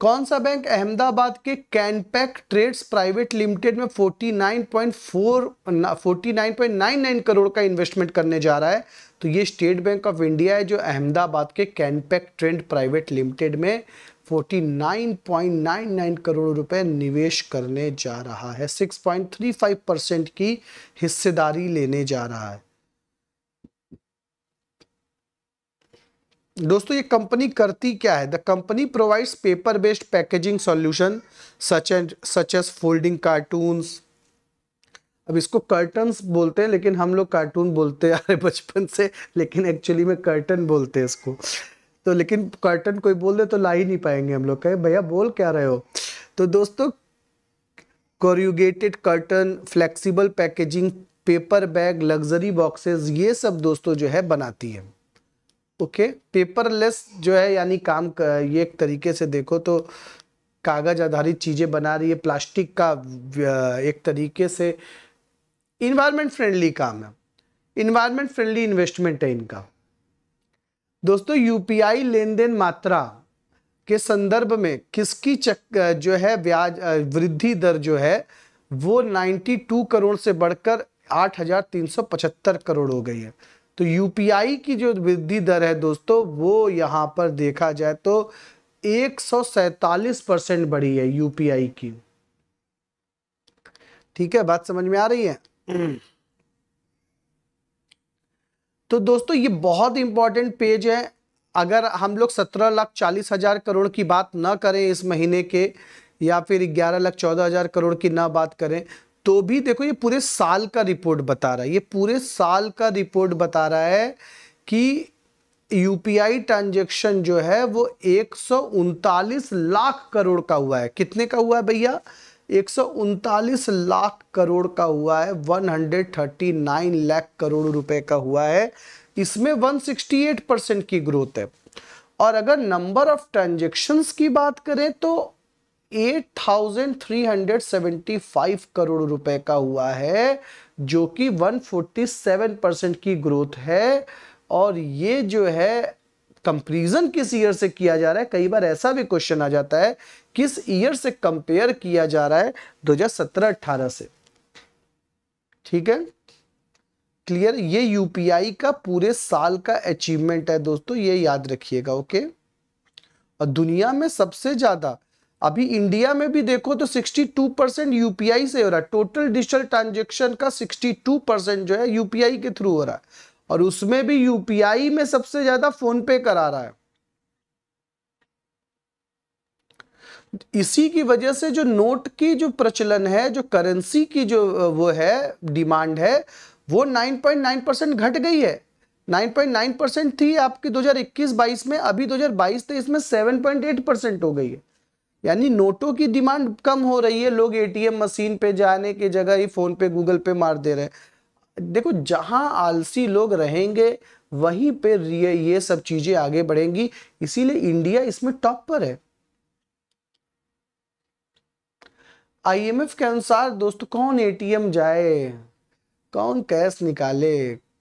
कौन सा बैंक अहमदाबाद के कैनपैक ट्रेड्स प्राइवेट लिमिटेड में 49.4 49.99 करोड़ का इन्वेस्टमेंट करने जा रहा है तो ये स्टेट बैंक ऑफ इंडिया है जो अहमदाबाद के कैनपैक ट्रेड प्राइवेट लिमिटेड में 49.99 करोड़ रुपए निवेश करने जा रहा है 6.35 परसेंट की हिस्सेदारी लेने जा रहा है दोस्तों ये कंपनी करती क्या है the company provides paper based packaging solution such and such as folding cartons अब इसको कर्टन्स बोलते हैं लेकिन हम लोग कार्टून बोलते हैं अरे बचपन से लेकिन एक्चुअली में कर्टन बोलते हैं इसको तो लेकिन कर्टन कोई बोल दे तो ला ही नहीं पाएंगे हम लोग कहे भैया बोल क्या रहे हो तो दोस्तों corrugated carton flexible packaging paper bag luxury boxes ये सब दोस्तों जो है बनाती है ओके पेपरलेस जो है यानी काम ये एक तरीके से देखो तो कागज आधारित चीज़ें बना रही है प्लास्टिक का एक तरीके से इन्वायरमेंट फ्रेंडली काम है इन्वायरमेंट फ्रेंडली इन्वेस्टमेंट है इनका दोस्तों यूपीआई लेन देन मात्रा के संदर्भ में किसकी चक जो है ब्याज वृद्धि दर जो है वो 92 करोड़ से बढ़कर 8,375 करोड़ हो गई है तो यूपीआई की जो वृद्धि दर है दोस्तों वो यहाँ पर देखा जाए तो एक परसेंट बढ़ी है यूपीआई की ठीक है बात समझ में आ रही है हम्म। तो दोस्तों ये बहुत इंपॉर्टेंट पेज है अगर हम लोग सत्रह लाख चालीस हज़ार करोड़ की बात ना करें इस महीने के या फिर ग्यारह लाख चौदह हज़ार करोड़ की ना बात करें तो भी देखो ये पूरे साल का रिपोर्ट बता रहा है ये पूरे साल का रिपोर्ट बता रहा है कि यूपीआई ट्रांजेक्शन जो है वो एक लाख करोड़ का हुआ है कितने का हुआ है भैया एक लाख करोड़ का हुआ है 139 लाख करोड़ रुपए का हुआ है इसमें 168 परसेंट की ग्रोथ है और अगर नंबर ऑफ ट्रांजेक्शन्स की बात करें तो 8,375 करोड़ रुपए का हुआ है जो कि 147 परसेंट की ग्रोथ है और ये जो है कंपेरिजन किस ईयर से किया जा रहा है कई बार ऐसा भी क्वेश्चन आ जाता है किस ईयर से कंपेयर किया जा रहा है 2017-18 से ठीक है क्लियर ये यूपीआई का पूरे साल का अचीवमेंट है दोस्तों ये याद रखिएगा ओके और दुनिया में सबसे ज्यादा अभी इंडिया में भी देखो तो 62 परसेंट यूपीआई से हो रहा है टोटल डिजिटल ट्रांजेक्शन का 62 परसेंट जो है यूपीआई के थ्रू हो रहा है और उसमें भी यूपीआई में सबसे ज्यादा फोन पे करा रहा है इसी की वजह से जो नोट की जो प्रचलन है जो करेंसी की जो वो है डिमांड है वो 9.9 परसेंट घट गई है 9.9 परसेंट थी आपकी 2021-22 में अभी 2022 तेईस में 7.8 परसेंट हो गई है यानी नोटों की डिमांड कम हो रही है लोग एटीएम मशीन पे जाने की जगह ही फोन पे गूगल पे मार दे रहे हैं देखो जहाँ आलसी लोग रहेंगे वहीं पे ये ये सब चीज़ें आगे बढ़ेंगी इसीलिए इंडिया इसमें टॉप पर है आईएमएफ के अनुसार दोस्तों कौन एटीएम जाए कौन कैश निकाले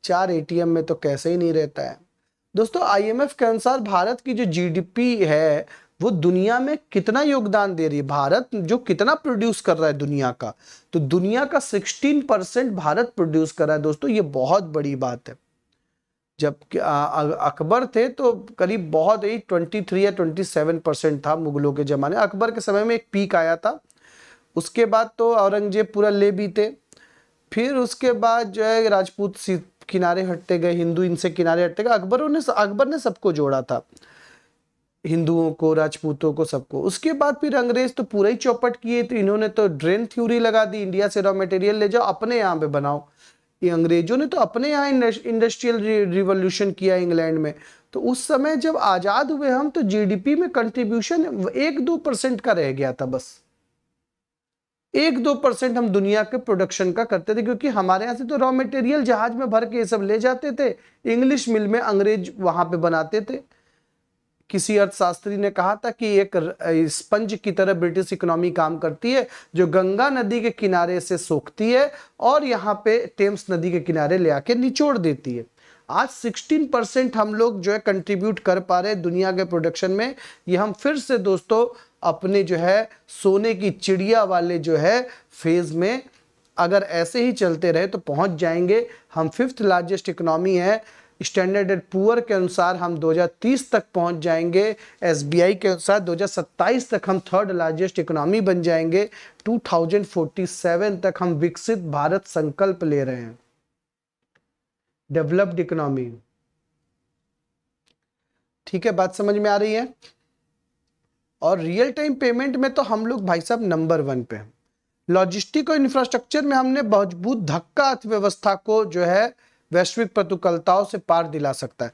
चार एटीएम में तो कैसे ही नहीं रहता है दोस्तों आईएमएफ के अनुसार भारत की जो जीडीपी है वो दुनिया में कितना योगदान दे रही है भारत जो कितना प्रोड्यूस कर रहा है दुनिया का तो दुनिया का 16 परसेंट भारत प्रोड्यूस कर रहा है दोस्तों ये बहुत बड़ी बात है जब अकबर थे तो करीब बहुत ही 23 या 27 परसेंट था मुगलों के ज़माने अकबर के समय में एक पीक आया था उसके बाद तो औरंगजेब पूरा ले भी थे फिर उसके बाद जो है राजपूत किनारे हटते गए हिंदू इनसे किनारे हटते गए अकबरों ने अकबर ने सबको जोड़ा था हिंदुओं को राजपूतों को सबको उसके बाद फिर अंग्रेज तो पूरा ही चौपट किए तो इन्होंने तो ड्रेन थ्योरी लगा दी इंडिया से रॉ मटेरियल ले जाओ अपने यहाँ पे बनाओ ये अंग्रेजों ने तो अपने यहाँ इंडस्ट्रियल रिवोल्यूशन किया इंग्लैंड में तो उस समय जब आज़ाद हुए हम तो जीडीपी में कंट्रीब्यूशन एक दो परसेंट का रह गया था बस एक दो परसेंट हम दुनिया के प्रोडक्शन का करते थे क्योंकि हमारे यहाँ से तो रॉ मटेरियल जहाज में भर के ये सब ले जाते थे इंग्लिश मिल में अंग्रेज वहां पे बनाते थे किसी अर्थशास्त्री ने कहा था कि एक स्पंज की तरह ब्रिटिश इकोनॉमी काम करती है जो गंगा नदी के किनारे से सोखती है और यहाँ पे टेम्स नदी के किनारे ले आके निचोड़ देती है आज 16 परसेंट हम लोग जो है कंट्रीब्यूट कर पा रहे दुनिया के प्रोडक्शन में ये हम फिर से दोस्तों अपने जो है सोने की चिड़िया वाले जो है फेज में अगर ऐसे ही चलते रहे तो पहुंच जाएंगे हम फिफ्थ लार्जेस्ट इकोनॉमी है स्टैंडर्ड एंड पुअर के अनुसार हम 2030 तक पहुंच जाएंगे एसबीआई के अनुसार 2027 तक हम थर्ड लार्जेस्ट इकोनॉमी बन जाएंगे 2047 तक हम विकसित भारत संकल्प ले रहे हैं डेवलप्ड इकोनॉमी ठीक है बात समझ में आ रही है और रियल टाइम पेमेंट में तो हम लोग भाई साहब नंबर वन पे लॉजिस्टिक और इंफ्रास्ट्रक्चर में हमने बहुत धक्का अर्थव्यवस्था को जो है वैश्विक प्रतिकूलताओं से पार दिला सकता है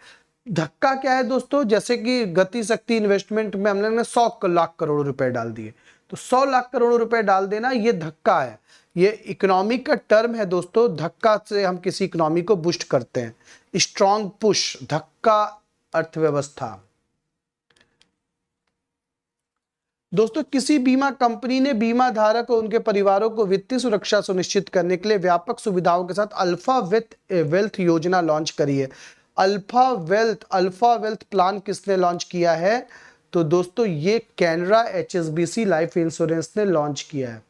धक्का क्या है दोस्तों जैसे कि गति शक्ति इन्वेस्टमेंट में हम लोग ने सौ लाख करोड़ रुपए डाल दिए तो सौ लाख करोड़ रुपए डाल देना ये धक्का है ये इकोनॉमी का टर्म है दोस्तों धक्का से हम किसी इकोनॉमी को बुस्ट करते हैं स्ट्रॉन्ग पुश धक्का अर्थव्यवस्था दोस्तों किसी बीमा कंपनी ने बीमा धारक और उनके परिवारों को वित्तीय सुरक्षा सुनिश्चित करने के लिए व्यापक सुविधाओं के साथ अल्फा वेथ वेल्थ योजना लॉन्च करी है alpha wealth alpha wealth plan किसने लॉन्च किया है तो दोस्तों ये कैनरा एच लाइफ इंश्योरेंस ने लॉन्च किया है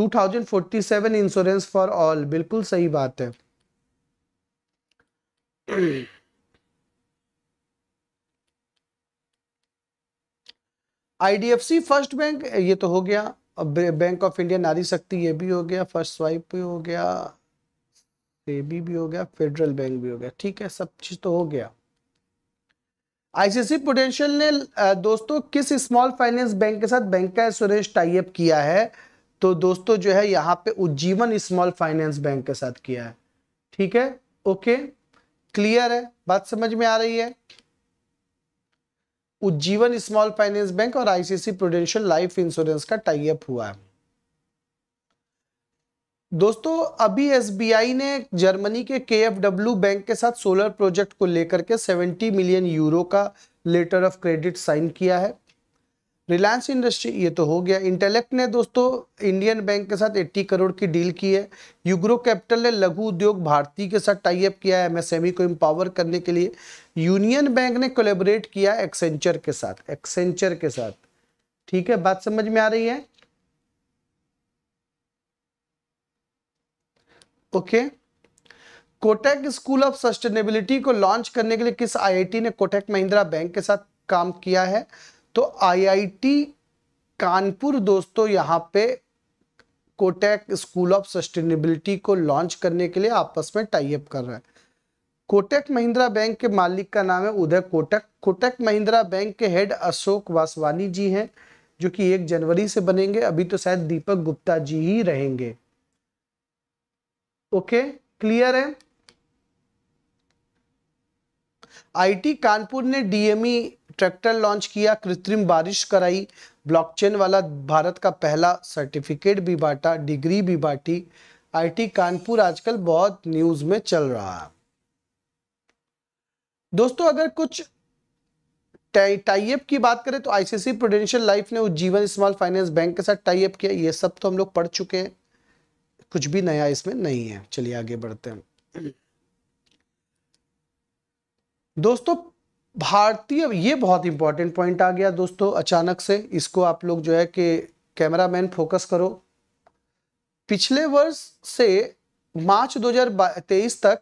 2047 इंश्योरेंस फॉर ऑल बिल्कुल सही बात है आईडीएफसी फर्स्ट बैंक ये तो हो गया बैंक ऑफ इंडिया नारी शक्ति ये भी हो गया फर्स्ट स्वाइप भी हो गया सेबी भी हो गया फेडरल बैंक भी हो गया ठीक है सब चीज तो हो गया आईसीसी पोटेंशियल ने दोस्तों किस स्मॉल फाइनेंस बैंक के साथ बैंक का सुरेश टाइप किया है तो दोस्तों जो है यहाँ पे उज्जीवन स्मॉल फाइनेंस बैंक के साथ किया है ठीक है ओके क्लियर है बात समझ में आ रही है उज्जीवन स्मॉल फाइनेंस बैंक और आईसीसी प्रोडेंशियल लाइफ इंश्योरेंस का टाइप हुआ है दोस्तों अभी एसबीआई ने जर्मनी के केएफडब्ल्यू बैंक के साथ सोलर प्रोजेक्ट को लेकर के 70 मिलियन यूरो का लेटर ऑफ क्रेडिट साइन किया है रिलायंस इंडस्ट्री ये तो हो गया इंटेलेक्ट ने दोस्तों इंडियन बैंक के साथ 80 करोड़ की डील की है यूग्रो कैपिटल ने लघु उद्योग भारती के साथ टाइप किया है एमएसएमई को एम्पावर करने के लिए यूनियन बैंक ने कोलेबरेट किया एक्सेंचर के साथ एक्सेंचर के साथ ठीक है बात समझ में आ रही है okay Kotak school of sustainability को लॉन्च करने के लिए किस आईआईटी ने कोटेक महिंद्रा बैंक के साथ काम किया है तो आईआईटी कानपुर दोस्तों यहाँ पे कोटेक स्कूल ऑफ सस्टेनेबिलिटी को लॉन्च करने के लिए आपस में टाइप कर रहा है कोटक महिंद्रा बैंक के मालिक का नाम है उदय कोटक कोटक महिंद्रा बैंक के हेड अशोक वासवानी जी हैं जो कि एक जनवरी से बनेंगे अभी तो शायद दीपक गुप्ता जी ही रहेंगे ओके क्लियर है आईटी कानपुर ने डीएमई ट्रैक्टर लॉन्च किया कृत्रिम बारिश कराई ब्लॉकचेन वाला भारत का पहला सर्टिफिकेट भी बांटा डिग्री भी बांटी आईटी कानपुर आजकल बहुत न्यूज में चल रहा है दोस्तों अगर कुछ टाइप की बात करें तो आईसीसी प्रोडेंशियल लाइफ ने उज्जीवन स्मॉल फाइनेंस बैंक के साथ टाइप किया ये सब तो हम लोग पढ़ चुके हैं कुछ भी नया इसमें नहीं है चलिए आगे बढ़ते हैं दोस्तों भारतीय ये बहुत इंपॉर्टेंट पॉइंट आ गया दोस्तों अचानक से इसको आप लोग जो है कि मैन फोकस करो पिछले वर्ष से मार्च 2023 तक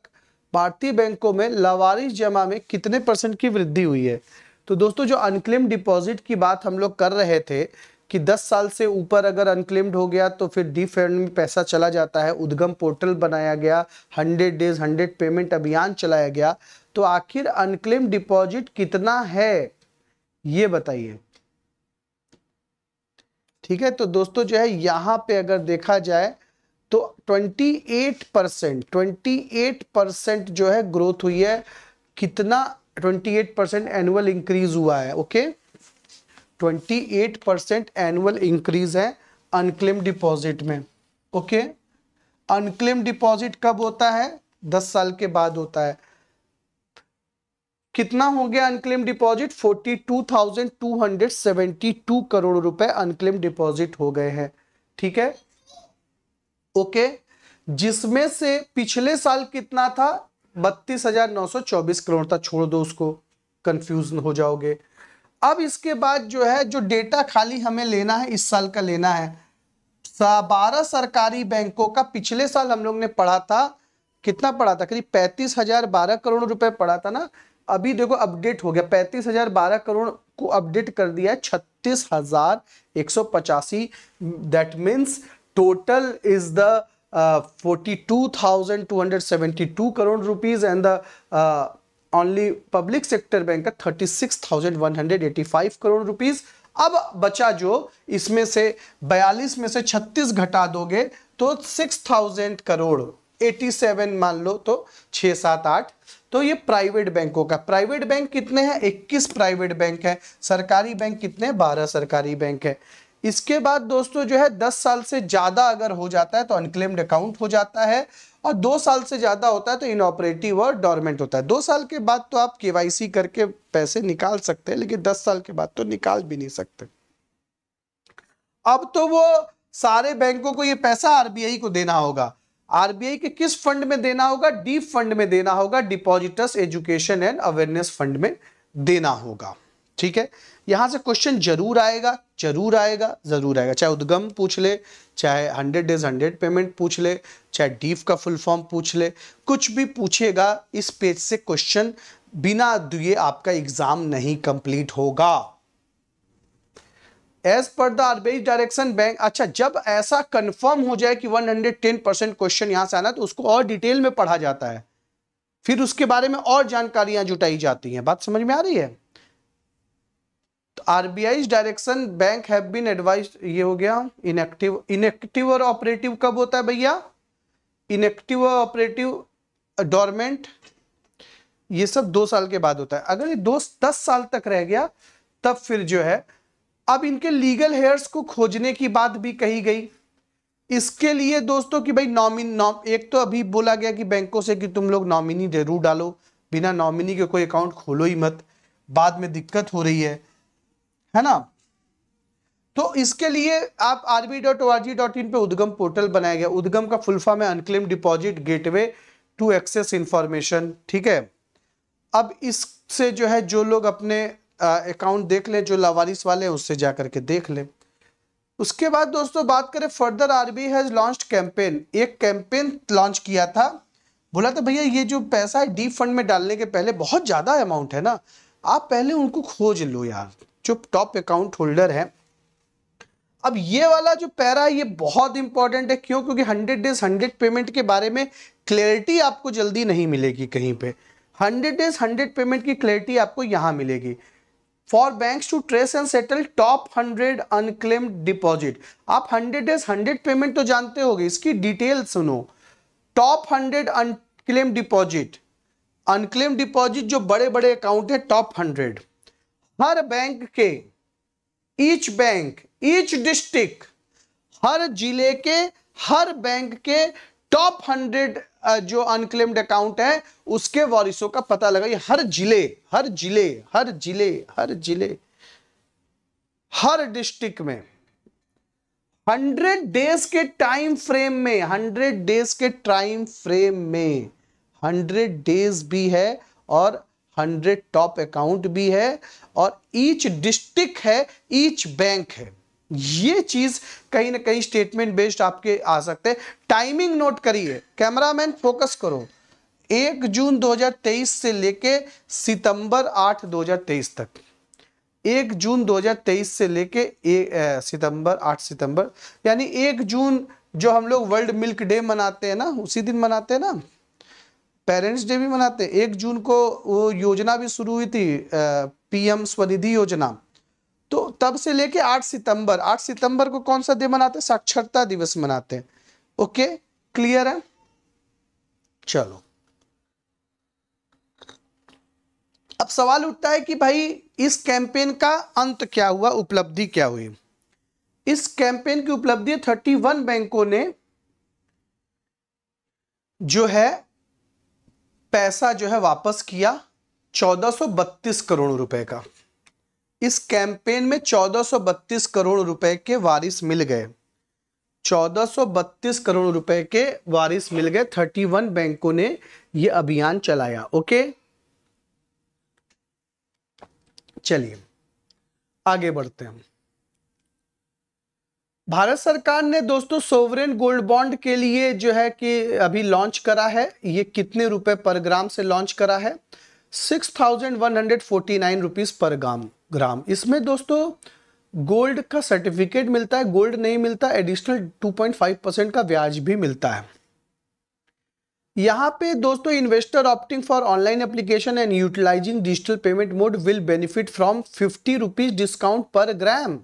भारतीय बैंकों में लवारिश जमा में कितने परसेंट की वृद्धि हुई है तो दोस्तों जो अनक्लेम डिपॉजिट की बात हम लोग कर रहे थे कि 10 साल से ऊपर अगर अनक्लेम्ड हो गया तो फिर डी में पैसा चला जाता है उद्गम पोर्टल बनाया गया 100 डेज 100 पेमेंट अभियान चलाया गया तो आखिर अनक्लेम डिपॉजिट कितना है ये बताइए ठीक है तो दोस्तों जो है यहां पे अगर देखा जाए तो 28 परसेंट ट्वेंटी परसेंट जो है ग्रोथ हुई है कितना 28 परसेंट एनुअल इंक्रीज हुआ है okay okay? 28 percent annual increase है अनक्लेम डिपॉजिट में ओके अनक्लेम डिपॉजिट कब होता है दस साल के बाद होता है कितना हो गया अनक्लेम डिपॉजिट 42,272 करोड़ रुपए अनक्लेम डिपॉजिट हो गए हैं ठीक है ओके जिसमें से पिछले साल कितना था बत्तीस हजार नौ सौ चौबीस करोड़ था छोड़ दो उसको कंफ्यूज हो जाओगे अब इसके बाद जो है जो डेटा खाली हमें लेना है इस साल का लेना है बारह सरकारी बैंकों का पिछले साल हम लोग ने पढ़ा था कितना पढ़ा था करीब पैंतीस हजार बारह करोड़ रुपए पढ़ा था ना अभी देखो अपडेट हो गया पैंतीस हजार बारह करोड़ को अपडेट कर दिया है छत्तीस हजार एक सौ पचासी that means total is the forty two thousand two hundred seventy two crore rupees and the only public sector bank का thirty six thousand one hundred eighty five crore rupees अब बचा जो इसमें से बयालीस में से छत्तीस घटा दोगे तो six thousand crore eighty seven मान लो तो छः सात आठ तो ये प्राइवेट बैंकों का प्राइवेट बैंक कितने हैं इक्कीस प्राइवेट बैंक है सरकारी बैंक कितने हैं बारह सरकारी बैंक है इसके बाद दोस्तों जो है दस साल से ज़्यादा अगर हो जाता है तो अनक्लेम्ड अकाउंट हो जाता है और दो साल से ज़्यादा होता है तो इनऑपरेटिव और डॉर्मेंट होता है दो साल के बाद तो आप के करके पैसे निकाल सकते हैं लेकिन दस साल के बाद तो निकाल भी नहीं सकते अब तो वो सारे बैंकों को ये पैसा आरबीआई को देना होगा आरबीआई के किस फंड में देना होगा डीप फंड में देना होगा depositors education and awareness fund में देना होगा ठीक है यहां से क्वेश्चन जरूर आएगा जरूर आएगा जरूर आएगा चाहे उद्गम पूछ ले चाहे हंड्रेड डेज हंड्रेड पेमेंट पूछ ले चाहे डीफ का फुल फॉर्म पूछ ले कुछ भी पूछेगा इस पेज से क्वेश्चन बिना दिए आपका एग्जाम नहीं कंप्लीट होगा as per the RBI direction bank अच्छा जब ऐसा कंफर्म हो जाए कि 110 परसेंट क्वेश्चन यहां से आना तो उसको और डिटेल में पढ़ा जाता है फिर उसके बारे में और जानकारियां जुटाई जाती हैं बात समझ में आ रही है RBI's direction bank have been advise ये हो गया इनएक्टिव इनएक्टिव और ऑपरेटिव कब होता है भैया इनएक्टिव और ऑपरेटिव डॉर्मेंट ये सब दो साल के बाद होता है अगर ये दो दस साल तक रह गया तब फिर जो है अब इनके लीगल हेयर्स को खोजने की बात भी कही गई इसके लिए दोस्तों कि भाई नॉमिन नौ, एक तो अभी बोला गया कि बैंकों से कि तुम लोग नॉमिनी जरूर डालो बिना नॉमिनी के कोई अकाउंट खोलो ही मत बाद में दिक्कत हो रही है है ना तो इसके लिए आप RB dot O R G dot in पर उद्गम पोर्टल बनाया गया उद्गम का फुल फॉर्म है unclaim deposit gateway to access information ठीक है अब इससे जो है जो लोग अपने अकाउंट देख लें जो लावारिस वाले हैं उससे जा करके देख लें उसके बाद दोस्तों बात करें further RB has launch campaign एक कैंपेन लॉन्च किया था बोला था भैया ये जो पैसा है डीप फंड में डालने के पहले बहुत ज़्यादा अमाउंट है ना आप पहले उनको खोज लो यार चुप टॉप अकाउंट होल्डर है अब ये वाला जो पैरा ये बहुत इंपॉर्टेंट है क्यों क्योंकि हंड्रेड डेज हंड्रेड पेमेंट के बारे में क्लैरिटी आपको जल्दी नहीं मिलेगी कहीं पे हंड्रेड डेज हंड्रेड पेमेंट की क्लैरिटी आपको यहां मिलेगी for banks to trace and settle top hundred unclaimed deposit आप हंड्रेड डेज हंड्रेड पेमेंट तो जानते हो इसकी डिटेल सुनो top hundred unclaimed deposit unclaimed deposit जो बड़े बड़े अकाउंट है टॉप हंड्रेड हर बैंक के ईच बैंक ईच डिस्ट्रिक्ट हर जिले के हर बैंक के टॉप हंड्रेड जो अनक्लेम्ड अकाउंट है उसके वारिसों का पता लगाइए हर जिले हर जिले हर जिले हर जिले हर डिस्ट्रिक्ट में हंड्रेड डेज के टाइम फ्रेम में हंड्रेड डेज के टाइम फ्रेम में हंड्रेड डेज भी है और हंड्रेड टॉप अकाउंट भी है और ईच डिस्ट्रिक्ट है ईच बैंक है ये चीज कहीं ना कहीं स्टेटमेंट बेस्ड आपके आ सकते हैं टाइमिंग नोट करिए कैमरामैन फोकस करो एक जून 2023 से लेके सितंबर 8 2023 तक एक जून 2023 से लेके सितंबर 8 सितंबर यानी एक जून जो हम लोग वर्ल्ड मिल्क डे मनाते हैं ना उसी दिन मनाते हैं ना पेरेंट्स डे भी मनाते हैं एक जून को वो योजना भी शुरू हुई थी पीएम स्वनिधि योजना तो तब से लेके 8 सितंबर 8 सितंबर को कौन सा दिन मनाते हैं साक्षरता दिवस मनाते हैं ओके क्लियर है चलो अब सवाल उठता है कि भाई इस कैंपेन का अंत क्या हुआ उपलब्धि क्या हुई इस कैंपेन की उपलब्धि 31 बैंकों ने जो है पैसा जो है वापस किया 1432 करोड़ रुपए का इस कैंपेन में 1432 करोड़ रुपए के वारिस मिल गए 1432 करोड़ रुपए के वारिस मिल गए 31 बैंकों ने यह अभियान चलाया ओके चलिए आगे बढ़ते हैं भारत सरकार ने दोस्तों सोवरेन गोल्ड बॉन्ड के लिए जो है कि अभी लॉन्च करा है ये कितने रुपए पर ग्राम से लॉन्च करा है six thousand one hundred forty nine rupees पर ग्राम ग्राम इसमें दोस्तों गोल्ड का सर्टिफिकेट मिलता है गोल्ड नहीं मिलता additional two point five percent का ब्याज भी मिलता है यहाँ पे दोस्तों investor opting for online application and utilising digital payment mode will benefit from fifty rupees discount पर ग्राम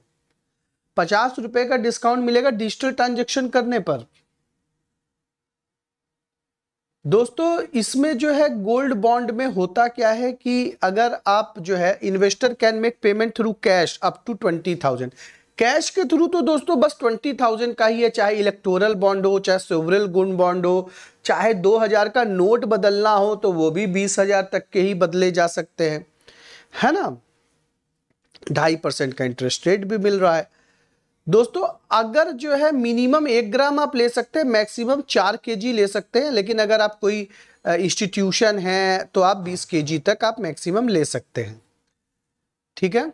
पचास रुपए का डिस्काउंट मिलेगा डिजिटल ट्रांजेक्शन करने पर दोस्तों इसमें जो है गोल्ड बॉन्ड में होता क्या है कि अगर आप जो है investor can make payment through cash up to twenty thousand cash के थ्रू तो दोस्तों बस ट्वेंटी थाउजेंड का ही है चाहे इलेक्टोरल बॉन्ड हो चाहे सोवरल गुण बॉन्ड हो चाहे दो हजार का नोट बदलना हो तो वो भी बीस हजार तक के ही बदले जा सकते हैं है ना ढाई परसेंट का इंटरेस्ट रेट भी मिल रहा है दोस्तों अगर जो है मिनिमम एक ग्राम आप ले सकते हैं मैक्सिमम चार के जी ले सकते हैं लेकिन अगर आप कोई इंस्टीट्यूशन है तो आप बीस के जी तक आप मैक्सिमम ले सकते हैं ठीक है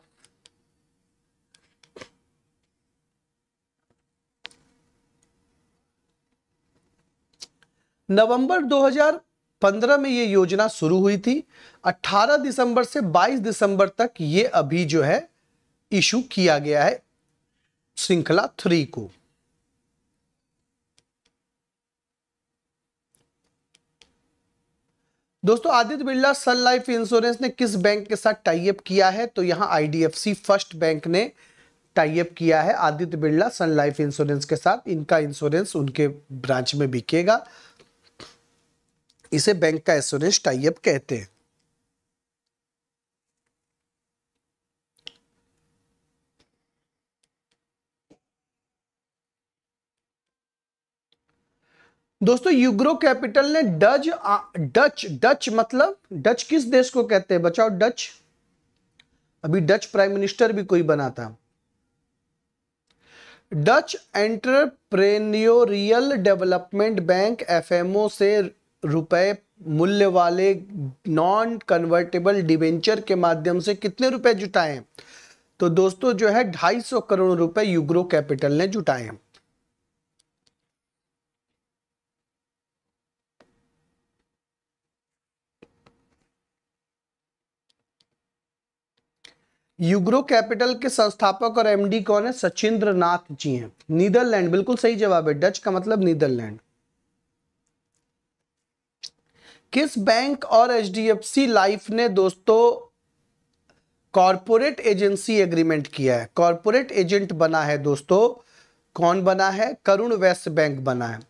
नवंबर 2015 में ये योजना शुरू हुई थी 18 दिसंबर से 22 दिसंबर तक ये अभी जो है इशू किया गया है श्रृंखला थ्री को दोस्तों Aditya Birla Sun Life insurance ने किस बैंक के साथ टाइप किया है तो यहां आईडीएफसी फर्स्ट बैंक ने टाइप किया है Aditya Birla Sun Life Insurance के साथ इनका इंश्योरेंस उनके ब्रांच में बिकेगा इसे बैंक का इंश्योरेंस टाइप कहते हैं दोस्तों यूग्रो कैपिटल ने डच डच डच मतलब डच किस देश को कहते हैं बचाओ डच अभी डच प्राइम मिनिस्टर भी कोई बना था Dutch Entrepreneurial Development Bank FMO से रुपए मूल्य वाले नॉन कन्वर्टेबल डिवेंचर के माध्यम से कितने रुपए जुटाए तो दोस्तों जो है 250 करोड़ रुपए यूग्रो कैपिटल ने जुटाए हैं युग्रो कैपिटल के संस्थापक और एमडी कौन है सचिंद्र नाथ जी हैं नीदरलैंड बिल्कुल सही जवाब है डच का मतलब नीदरलैंड किस बैंक और एचडीएफसी लाइफ ने दोस्तों कॉरपोरेट एजेंसी एग्रीमेंट किया है कॉरपोरेट एजेंट बना है दोस्तों कौन बना है करुण वेस्ट बैंक बना है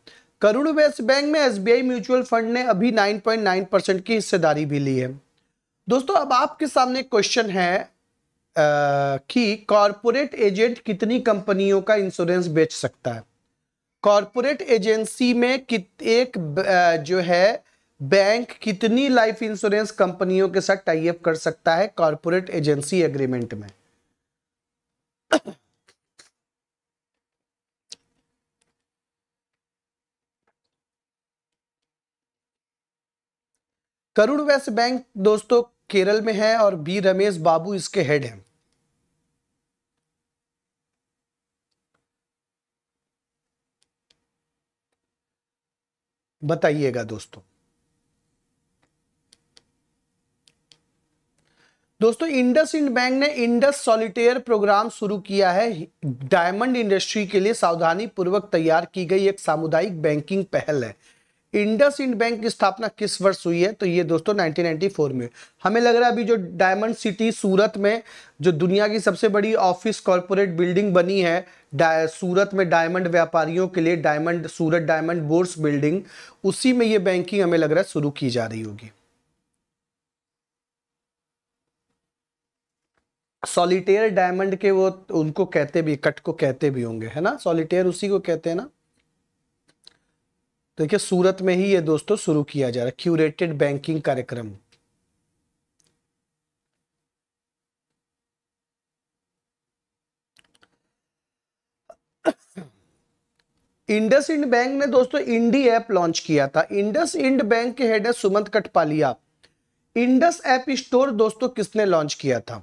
करुण वेस्ट बैंक में एसबीआई म्यूचुअल फंड ने अभी 9.9 परसेंट की हिस्सेदारी भी ली है दोस्तों अब आपके सामने क्वेश्चन है कि कॉरपोरेट एजेंट कितनी कंपनियों का इंश्योरेंस बेच सकता है कॉरपोरेट एजेंसी में कित एक जो है बैंक कितनी लाइफ इंश्योरेंस कंपनियों के साथ टाइप कर सकता है कॉरपोरेट एजेंसी एग्रीमेंट में करुण वैश्य बैंक दोस्तों केरल में है और बी रमेश बाबू इसके हेड हैं बताइएगा दोस्तों दोस्तों इंडस इंड बैंक ने इंडस सॉलिटेयर प्रोग्राम शुरू किया है डायमंड इंडस्ट्री के लिए सावधानी पूर्वक तैयार की गई एक सामुदायिक बैंकिंग पहल है इंडस इंड बैंक की स्थापना किस वर्ष हुई है तो ये दोस्तों 1994 में हमें लग रहा है अभी जो डायमंड सिटी सूरत में जो दुनिया की सबसे बड़ी ऑफिस कॉरपोरेट बिल्डिंग बनी है सूरत में डायमंड व्यापारियों के लिए diamond Surat Diamond Bourse building उसी में ये बैंकिंग हमें लग रहा है शुरू की जा रही होगी सॉलिटेयर डायमंड के वो उनको कहते भी कट को कहते भी होंगे है ना सॉलिटेयर उसी को कहते हैं ना देखिए सूरत में ही ये दोस्तों शुरू किया जा रहा है क्यूरेटेड बैंकिंग कार्यक्रम इंडस इंड बैंक ने दोस्तों इंडी ऐप लॉन्च किया था इंडस इंड बैंक के हेड है Sumant Kathpalia Indus App Store दोस्तों किसने लॉन्च किया था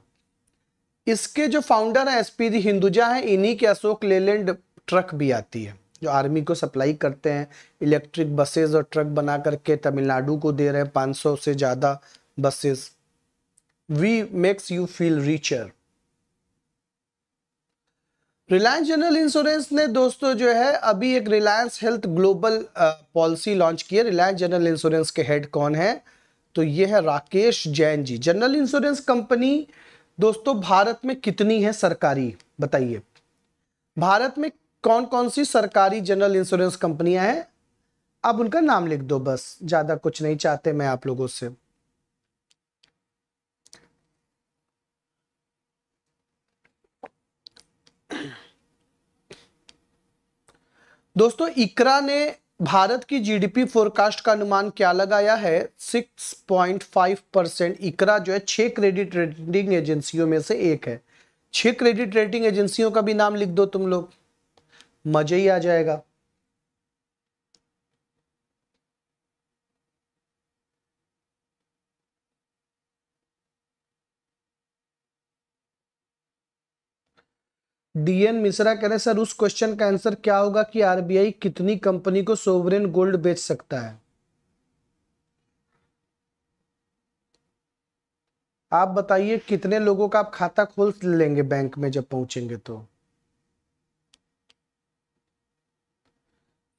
इसके जो फाउंडर है एसपी हिंदुजा है इन्हीं के अशोक लेलैंड ट्रक भी आती है जो आर्मी को सप्लाई करते हैं इलेक्ट्रिक बसेस और ट्रक बना करके तमिलनाडु को दे रहे हैं 500 से ज़्यादा buses we makes you feel richer Reliance General Insurance ने दोस्तों जो है अभी एक Reliance Health Global policy launch की है रिलायंस जनरल इंश्योरेंस के हेड कौन है तो ये है Rakesh Jain ji general insurance company दोस्तों भारत में कितनी है सरकारी बताइए भारत में कौन कौन सी सरकारी जनरल इंश्योरेंस कंपनियां हैं अब उनका नाम लिख दो बस ज्यादा कुछ नहीं चाहते मैं आप लोगों से दोस्तों इकरा ने भारत की जीडीपी फोरकास्ट का अनुमान क्या लगाया है 6.5 परसेंट इकरा जो है छह क्रेडिट रेटिंग एजेंसियों में से एक है छह क्रेडिट रेटिंग एजेंसियों का भी नाम लिख दो तुम लोग मजे ही आ जाएगा डीएन मिश्रा कह रहे सर उस क्वेश्चन का आंसर क्या होगा कि आरबीआई कितनी कंपनी को सोवरेन गोल्ड बेच सकता है आप बताइए कितने लोगों का आप खाता खोल लेंगे बैंक में जब पहुंचेंगे तो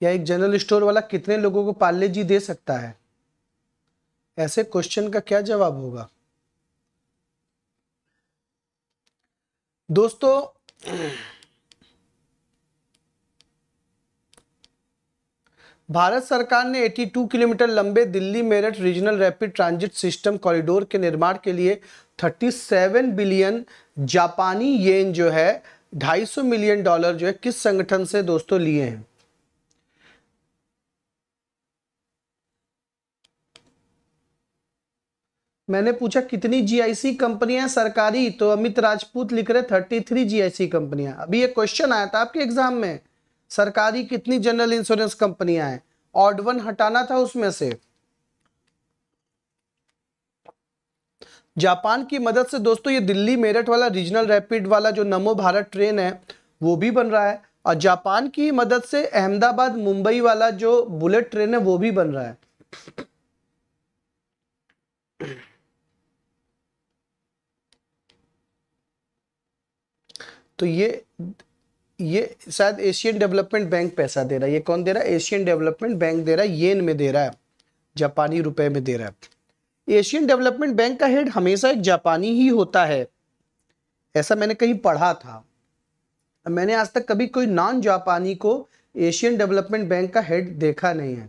या एक जनरल स्टोर वाला कितने लोगों को पार्ले जी दे सकता है ऐसे क्वेश्चन का क्या जवाब होगा दोस्तों भारत सरकार ने 82 किलोमीटर लंबे Delhi Meerut Regional Rapid Transit System corridor के निर्माण के लिए 37 बिलियन जापानी येन जो है 250 मिलियन डॉलर जो है किस संगठन से दोस्तों लिए हैं मैंने पूछा कितनी जीआईसी कंपनियां सरकारी तो अमित राजपूत लिख रहे थर्टी थ्री जीआईसी कंपनियां अभी ये क्वेश्चन आया था आपके एग्जाम में सरकारी कितनी जनरल इंश्योरेंस कंपनियां हैं ऑड वन हटाना था उसमें से जापान की मदद से दोस्तों ये दिल्ली मेरठ वाला रीजनल रैपिड वाला जो नमो भारत ट्रेन है वो भी बन रहा है और जापान की मदद से अहमदाबाद मुंबई वाला जो बुलेट ट्रेन है वो भी बन रहा है तो ये ये शायद एशियन डेवलपमेंट बैंक पैसा दे रहा है ये कौन दे रहा है एशियन डेवलपमेंट बैंक दे रहा है येन में दे रहा है जापानी रुपए में दे रहा है एशियन डेवलपमेंट बैंक का हेड हमेशा एक जापानी ही होता है ऐसा मैंने कहीं पढ़ा था मैंने आज तक कभी कोई नॉन जापानी को एशियन डेवलपमेंट बैंक का हेड देखा नहीं है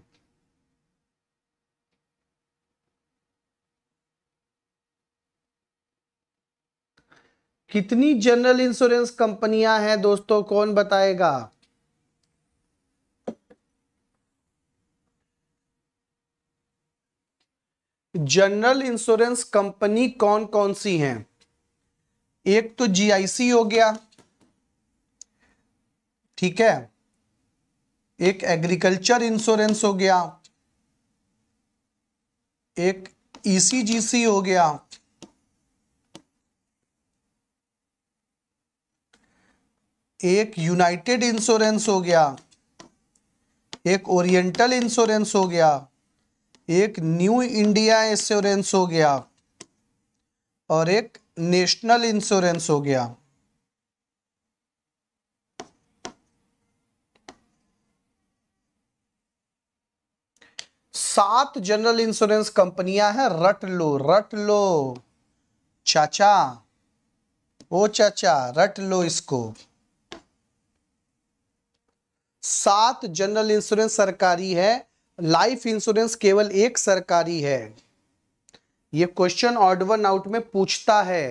कितनी जनरल इंश्योरेंस कंपनियां हैं दोस्तों कौन बताएगा जनरल इंश्योरेंस कंपनी कौन कौन सी हैं एक तो जीआईसी हो गया ठीक है एक एग्रीकल्चर इंश्योरेंस हो गया एक ईसीजीसी हो गया एक यूनाइटेड इंश्योरेंस हो गया एक ओरिएंटल इंश्योरेंस हो गया एक न्यू इंडिया इंश्योरेंस हो गया और एक नेशनल इंश्योरेंस हो गया सात जनरल इंश्योरेंस कंपनियां हैं रट लो रट लो चाचा ओ चाचा रट लो इसको सात जनरल इंश्योरेंस सरकारी है लाइफ इंश्योरेंस केवल एक सरकारी है यह क्वेश्चन ऑर्ड वन आउट में पूछता है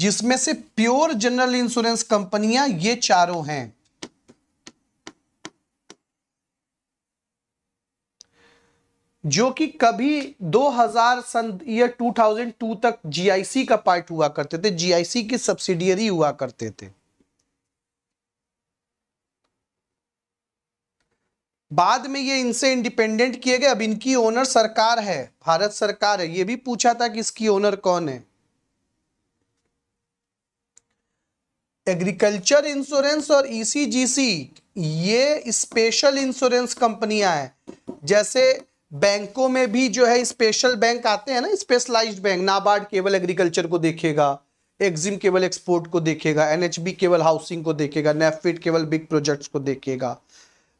जिसमें से प्योर जनरल इंश्योरेंस कंपनियां ये चारों हैं जो कि कभी 2000 सन ईयर टू तक जीआईसी का पार्ट हुआ करते थे जीआईसी की सब्सिडियरी हुआ करते थे बाद में ये इनसे इंडिपेंडेंट किए गए अब इनकी ओनर सरकार है भारत सरकार है ये भी पूछा था कि इसकी ओनर कौन है एग्रीकल्चर इंश्योरेंस और ईसीजीसी e ये स्पेशल इंश्योरेंस कंपनियां हैं जैसे बैंकों में भी जो है स्पेशल बैंक आते हैं ना स्पेशलाइज्ड बैंक नाबार्ड केवल एग्रीकल्चर को देखेगा एग्जिम केवल एक्सपोर्ट को देखेगा एनएचबी केवल हाउसिंग को देखेगा नेफिट केवल बिग प्रोजेक्ट्स को देखेगा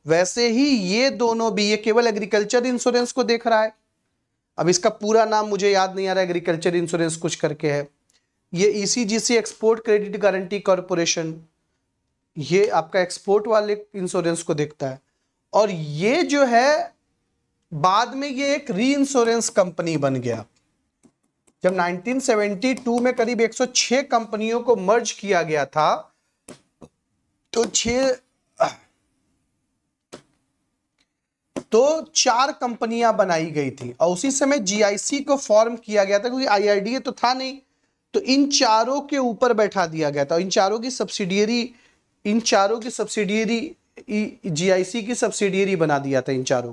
वैसे ही ये दोनों भी ये केवल एग्रीकल्चर इंश्योरेंस को देख रहा है अब इसका पूरा नाम मुझे याद नहीं आ रहा एग्रीकल्चर इंश्योरेंस कुछ करके है ये ECGC export credit guarantee corporation ये आपका एक्सपोर्ट वाले इंश्योरेंस को देखता है और ये जो है बाद में ये एक री इंश्योरेंस कंपनी बन गया जब 1972 में करीब 106 कंपनियों को मर्ज किया गया था तो छह तो चार कंपनियां बनाई गई थी और उसी समय जीआईसी को फॉर्म किया गया था क्योंकि आईआईडीए तो था नहीं तो इन चारों के ऊपर बैठा दिया गया था इन चारों की सब्सिडियरी इन चारों की सब्सिडियरी जीआईसी की सब्सिडियरी बना दिया था इन चारों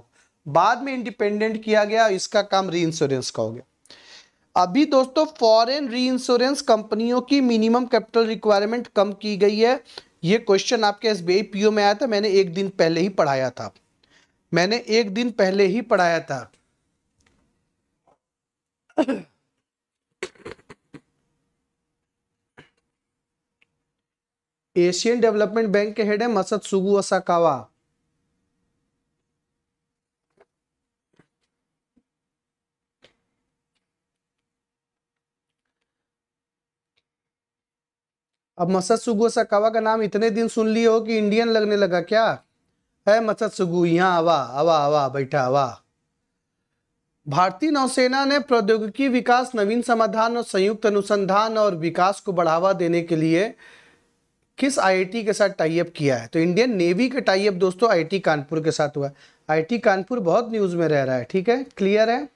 बाद में इंडिपेंडेंट किया गया इसका काम री इंश्योरेंस का हो गया अभी दोस्तों फॉरेन री इंश्योरेंस कंपनियों की मिनिमम कैपिटल रिक्वायरमेंट कम की गई है ये क्वेश्चन आपके एस बी में आया था मैंने एक दिन पहले ही पढ़ाया था मैंने एक दिन पहले ही पढ़ाया था एशियन डेवलपमेंट बैंक के हेड है मसद सुगु असाकावा अब मसद सुगु असाकावा का नाम इतने दिन सुन लिए हो कि इंडियन लगने लगा क्या है सुगु यहाँ आवा आवा आवा बैठा आवा भारतीय नौसेना ने प्रौद्योगिकी विकास नवीन समाधान और संयुक्त अनुसंधान और विकास को बढ़ावा देने के लिए किस आईआईटी के साथ टाइप किया है तो इंडियन नेवी का टाइप दोस्तों आईआईटी कानपुर के साथ हुआ है आईआईटी कानपुर बहुत न्यूज़ में रह रहा है ठीक है क्लियर है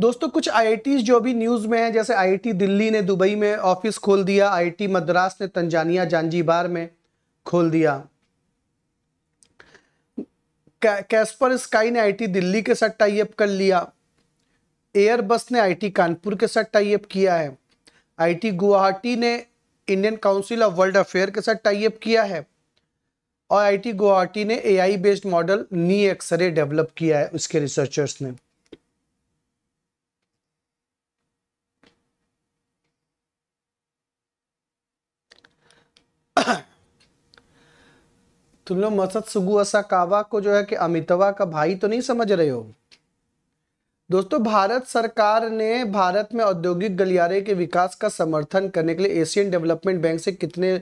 दोस्तों कुछ आई जो अभी न्यूज़ में है जैसे आई दिल्ली ने दुबई में ऑफिस खोल दिया आई मद्रास ने तंजानिया जानजीबार में खोल दिया कैस्पर स्काई ने आई दिल्ली के साथ टाइप कर लिया एयरबस ने आई कानपुर के साथ टाइप किया है टी गुवाहाटी ने Indian Council of World Affair के साथ टाइप किया है और टी गुवाहाटी ने A based model knee x ray develop किया है उसके रिसर्चर्स ने तुम लोग मसद सुगुअसा कावा को जो है कि अमितवा का भाई तो नहीं समझ रहे हो दोस्तों भारत सरकार ने भारत में औद्योगिक गलियारे के विकास का समर्थन करने के लिए एशियन डेवलपमेंट बैंक से कितने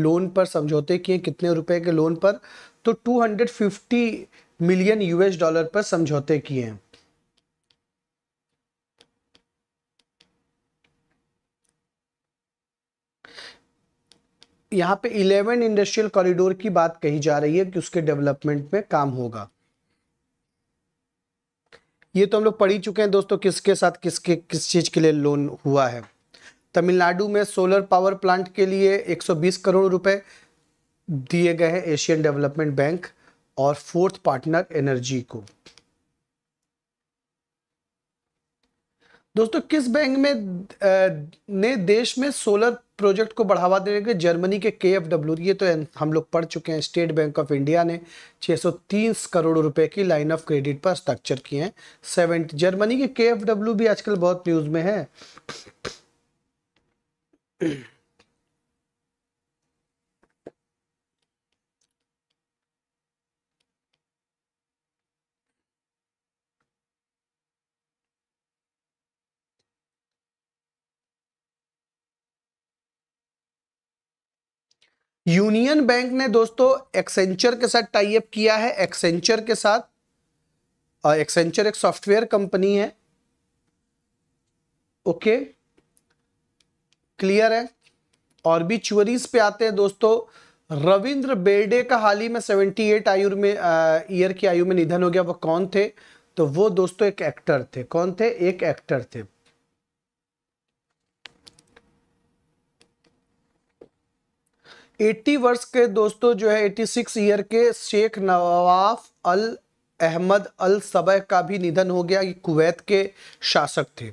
लोन पर समझौते किए कितने रुपए के लोन पर तो 250 मिलियन यूएस डॉलर पर समझौते किए हैं यहाँ पे 11 इंडस्ट्रियल कॉरिडोर की बात कही जा रही है कि उसके डेवलपमेंट में काम होगा ये तो हम लोग पढ़ ही चुके हैं दोस्तों किसके साथ किसके किस चीज़ के लिए लोन हुआ है तमिलनाडु में सोलर पावर प्लांट के लिए 120 करोड़ रुपए दिए गए हैं एशियन डेवलपमेंट बैंक और फोर्थ पार्टनर एनर्जी को दोस्तों किस बैंक में ने देश में सोलर प्रोजेक्ट को बढ़ावा देने के जर्मनी के के एफ डब्ल्यू ये तो हम लोग पढ़ चुके हैं स्टेट बैंक ऑफ इंडिया ने 630 करोड़ रुपए की लाइन ऑफ क्रेडिट पर हस्ताक्षर किए हैं सेवन जर्मनी के के एफ डब्ल्यू भी आजकल बहुत न्यूज में है यूनियन बैंक ने दोस्तों एक्सेंचर के साथ टाइप किया है एक्सेंचर के साथ एक्सेंचर एक सॉफ्टवेयर कंपनी है ओके क्लियर है और भी चुरीज पे आते हैं दोस्तों रविंद्र बेर्डे का हाल ही में 78 आयु में ईयर की आयु में निधन हो गया वो कौन थे तो वो दोस्तों एक एक्टर थे कौन थे एक एक्टर थे 80 वर्ष के दोस्तों जो है 86 ईयर के शेख नवाफ अल अहमद अल सबह का भी निधन हो गया ये कुवैत के शासक थे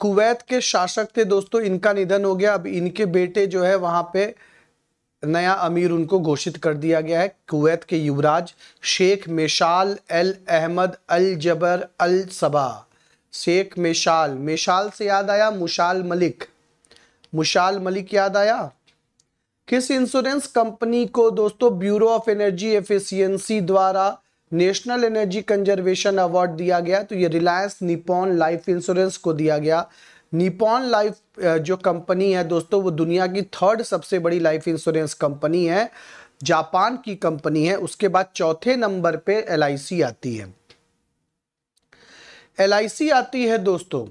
कुवैत के शासक थे दोस्तों इनका निधन हो गया अब इनके बेटे जो है वहाँ पे नया अमीर उनको घोषित कर दिया गया है कुवैत के युवराज शेख मेशाल अल अहमद अल जबर अल सबा शेख मेशाल मेशाल से याद आया मुशाल मलिक मुशाल मलिक याद आया किस इंश्योरेंस कंपनी को दोस्तों ब्यूरो ऑफ एनर्जी एफिशिएंसी द्वारा नेशनल एनर्जी कंजर्वेशन अवार्ड दिया गया तो ये रिलायंस निपॉन लाइफ इंश्योरेंस को दिया गया निपॉन लाइफ जो कंपनी है दोस्तों वो दुनिया की थर्ड सबसे बड़ी लाइफ इंश्योरेंस कंपनी है जापान की कंपनी है उसके बाद चौथे नंबर पे एल आती है एल आती है दोस्तों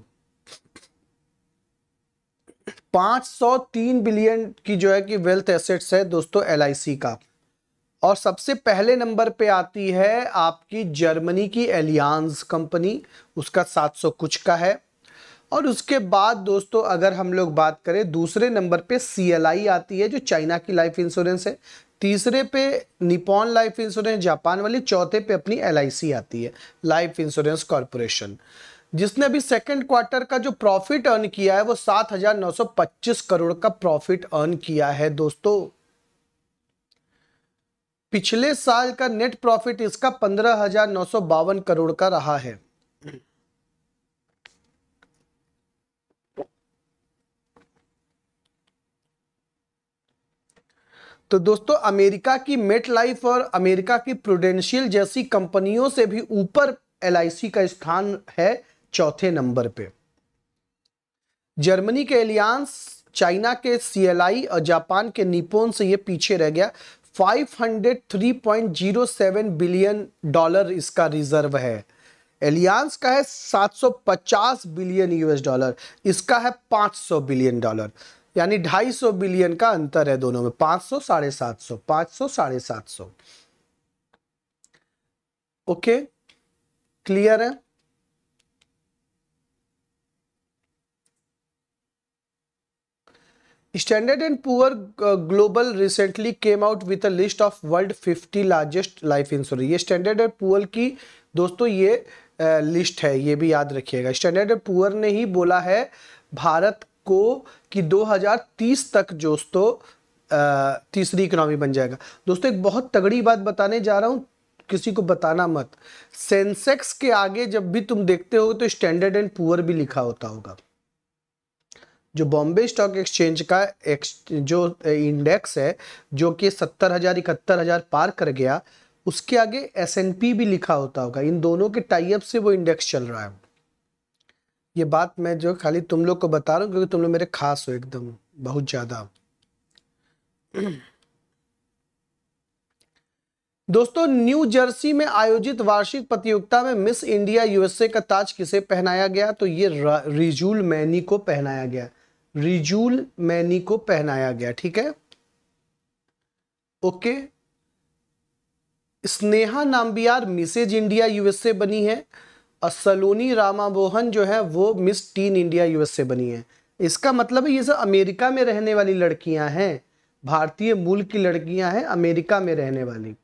503 बिलियन की जो है कि वेल्थ एसेट्स है दोस्तों एल का और सबसे पहले नंबर पे आती है आपकी जर्मनी की एलियांस कंपनी उसका 700 कुछ का है और उसके बाद दोस्तों अगर हम लोग बात करें दूसरे नंबर पे सी आती है जो चाइना की लाइफ इंश्योरेंस है तीसरे पे निपॉन लाइफ इंश्योरेंस जापान वाली चौथे पे अपनी एल आती है लाइफ इंश्योरेंस कॉरपोरेशन जिसने अभी सेकंड क्वार्टर का जो प्रॉफिट अर्न किया है वो 7,925 करोड़ का प्रॉफिट अर्न किया है दोस्तों पिछले साल का नेट प्रॉफिट इसका पंद्रह करोड़ का रहा है तो दोस्तों अमेरिका की मेट लाइफ और अमेरिका की प्रूडेंशियल जैसी कंपनियों से भी ऊपर एल का स्थान है चौथे नंबर पे जर्मनी के एलियांस चाइना के सीएलआई और जापान के निपोन से ये पीछे रह गया 503.07 बिलियन डॉलर इसका रिजर्व है एलियांस का है 750 बिलियन यूएस डॉलर इसका है 500 बिलियन डॉलर यानी 250 बिलियन का अंतर है दोनों में 500 साढ़े सात सौ पांच सौ साढ़े सात सौ ओके क्लियर है standard and Poor Global recently came out with a list of world 50 largest life insurance ये स्टैंडर्ड एंड पुअर की दोस्तों ये लिस्ट uh, है ये भी याद रखिएगा स्टैंडर्ड एंड पुअर ने ही बोला है भारत को कि 2030 तक दोस्तों uh, तीसरी इकोनॉमी बन जाएगा दोस्तों एक बहुत तगड़ी बात बताने जा रहा हूँ किसी को बताना मत सेंसेक्स के आगे जब भी तुम देखते हो तो स्टैंडर्ड एंड पुअर भी लिखा होता होगा जो बॉम्बे स्टॉक एक्सचेंज का एक, जो इंडेक्स है जो कि सत्तर हज़ार इकहत्तर हज़ार पार कर गया उसके आगे एस एन पी भी लिखा होता होगा इन दोनों के टाइप से वो इंडेक्स चल रहा है ये बात मैं जो खाली तुम लोग को बता रहा हूँ क्योंकि तुम लोग मेरे खास हो एकदम बहुत ज़्यादा दोस्तों न्यू जर्सी में आयोजित वार्षिक प्रतियोगिता में मिस इंडिया यूएसए का ताज किसे पहनाया गया तो ये रिजूल मैनी को पहनाया गया रिजूल मैनी को पहनाया गया ठीक है okay Sneha Nambiar Mrs India USA बनी है और सलोनी रामा मोहन जो है वो मिस टीन इंडिया यूएसए बनी है इसका मतलब है ये सब अमेरिका में रहने वाली लड़कियां हैं भारतीय मूल की लड़कियां हैं अमेरिका में रहने वाली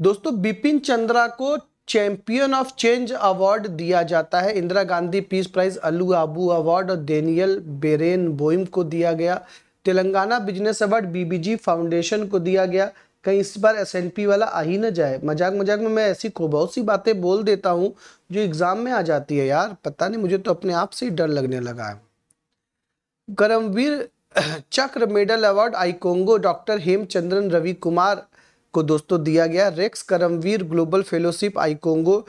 दोस्तों बिपिन चंद्रा को चैंपियन ऑफ चेंज अवार्ड दिया जाता है Indira Gandhi Peace Prize Ali Abu Awwad और डेनियल बेरेन बोइम को दिया गया Telangana business award BBG Foundation को दिया गया कहीं इस बार एस वाला आ ही ना जाए मजाक मजाक में मैं ऐसी को बहुत सी बातें बोल देता हूँ जो एग्ज़ाम में आ जाती है यार पता नहीं मुझे तो अपने आप से ही डर लगने लगा है Karmaveer Chakra medal award iCONGO doctor Hemachandran Ravi Kumar को दोस्तों दिया गया REX Karmaveer Global Fellowship iCONGO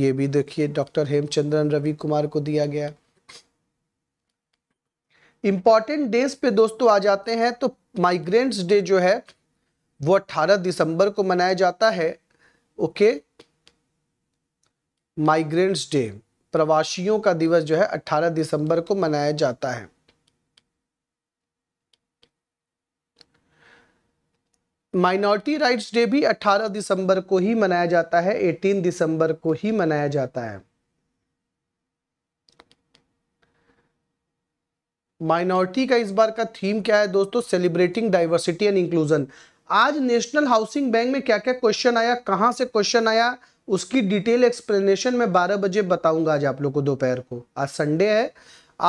ये भी देखिए डॉक्टर हेमचंद्रन रवि कुमार को दिया गया इंपॉर्टेंट डेज पे दोस्तों आ जाते हैं तो माइग्रेंट्स डे जो है वो 18 दिसंबर को मनाया जाता है ओके माइग्रेंट्स डे प्रवासियों का दिवस जो है 18 दिसंबर को मनाया जाता है माइनॉरिटी राइट्स डे भी 18 दिसंबर को ही मनाया जाता है 18 दिसंबर को ही मनाया जाता है माइनॉरिटी का इस बार का थीम क्या है दोस्तों सेलिब्रेटिंग डाइवर्सिटी एंड इंक्लूजन आज नेशनल हाउसिंग बैंक में क्या क्या क्वेश्चन आया कहां से क्वेश्चन आया उसकी डिटेल एक्सप्लेनेशन में 12 बजे बताऊंगा आज आप लोग को दोपहर को आज संडे है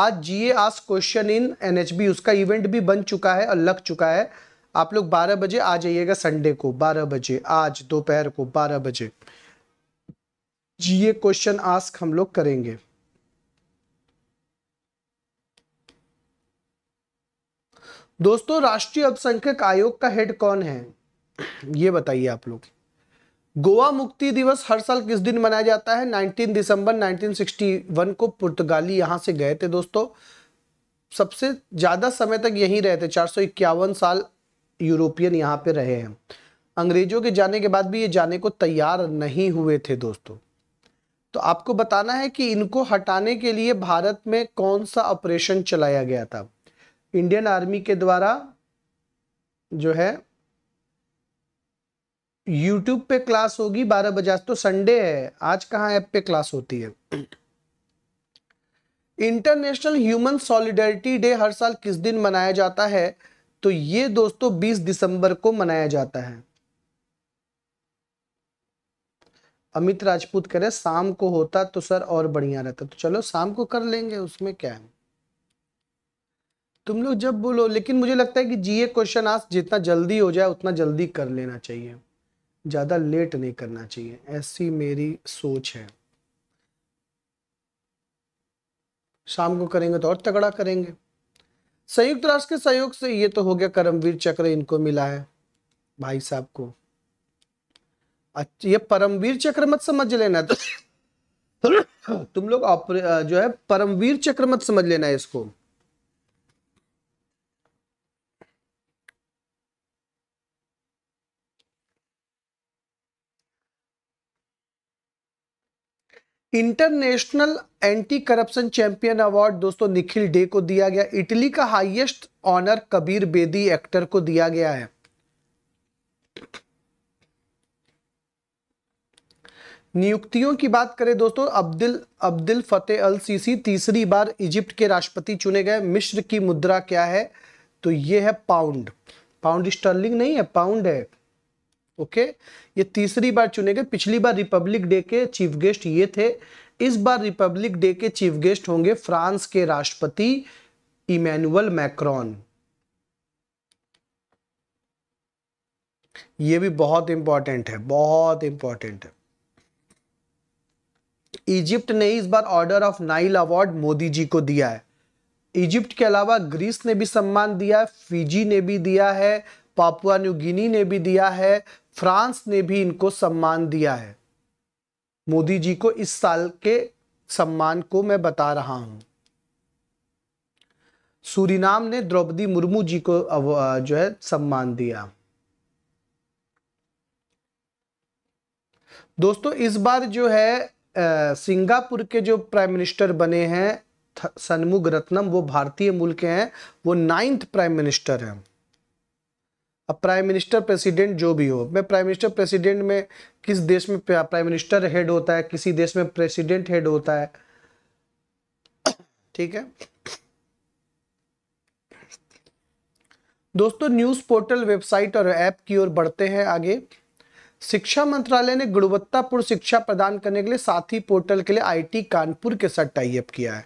आज GA ask question in NHB उसका इवेंट भी बन चुका है और लग चुका है आप लोग 12 बजे आ जाइएगा संडे को 12 बजे आज दोपहर को 12 बजे ये क्वेश्चन आस्क हम लोग करेंगे दोस्तों राष्ट्रीय अल्पसंख्यक आयोग का हेड कौन है ये बताइए आप लोग गोवा मुक्ति दिवस हर साल किस दिन मनाया जाता है 19 दिसंबर 1961 को पुर्तगाली यहां से गए थे दोस्तों सबसे ज्यादा समय तक यहीं थे चार साल यूरोपियन यहाँ पे रहे हैं अंग्रेजों के जाने के बाद भी ये जाने को तैयार नहीं हुए थे दोस्तों तो आपको बताना है कि इनको हटाने के लिए भारत में कौन सा ऑपरेशन चलाया गया था इंडियन आर्मी के द्वारा जो है यूट्यूब पे क्लास होगी बारह बजे तो संडे है आज कहाँ ऐप पे क्लास होती है इंटरनेशनल ह्यूमन सॉलिडरिटी डे हर साल किस दिन मनाया जाता है तो ये दोस्तों 20 दिसंबर को मनाया जाता है अमित राजपूत कह रहे शाम को होता तो सर और बढ़िया रहता तो चलो शाम को कर लेंगे उसमें क्या है तुम लोग जब बोलो लेकिन मुझे लगता है कि जीए क्वेश्चन आज जितना जल्दी हो जाए उतना जल्दी कर लेना चाहिए ज़्यादा लेट नहीं करना चाहिए ऐसी मेरी सोच है शाम को करेंगे तो और तगड़ा करेंगे संयुक्त राष्ट्र के सहयोग से ये तो हो गया करमवीर चक्र इनको मिला है भाई साहब को अच्छा ये परमवीर चक्र मत समझ लेना तुम लोग जो है परमवीर चक्र मत समझ लेना इसको International anti corruption Champion Award दोस्तों निखिल डे को दिया गया इटली का highest honour Kabir Bedi actor को दिया गया है नियुक्तियों की बात करें दोस्तों Abdul Abdul Fattah al Sisi तीसरी बार इजिप्ट के राष्ट्रपति चुने गए मिश्र की मुद्रा क्या है तो यह है पाउंड पाउंड स्टर्लिंग नहीं है पाउंड है ओके ये तीसरी बार चुने गए पिछली बार रिपब्लिक डे के चीफ गेस्ट ये थे इस बार रिपब्लिक डे के चीफ गेस्ट होंगे फ्रांस के राष्ट्रपति इमैनुअल मैक्रॉन ये भी बहुत इंपॉर्टेंट है बहुत इंपॉर्टेंट है इजिप्ट ने इस बार Order of Nile award Modi ji को दिया है इजिप्ट के अलावा ग्रीस ने भी सम्मान दिया है फिजी ने भी दिया है पापुआ न्यू गिनी ने भी दिया है फ्रांस ने भी इनको सम्मान दिया है मोदी जी को इस साल के सम्मान को मैं बता रहा हूं सूरीनाम ने द्रौपदी मुर्मू जी को जो है सम्मान दिया दोस्तों इस बार जो है सिंगापुर के जो प्राइम मिनिस्टर बने हैं सन्मुग रत्नम वो भारतीय मूल के हैं वो नाइन्थ प्राइम मिनिस्टर हैं अब प्राइम मिनिस्टर प्रेसिडेंट जो भी हो मैं प्राइम मिनिस्टर प्रेसिडेंट में किस देश में प्राइम मिनिस्टर हेड होता है किसी देश में प्रेसिडेंट हेड होता है ठीक है दोस्तों न्यूज पोर्टल वेबसाइट और ऐप की ओर बढ़ते हैं आगे शिक्षा मंत्रालय ने गुणवत्तापूर्ण शिक्षा प्रदान करने के लिए साथी पोर्टल के लिए आईटी कानपुर के साथ टाइप किया है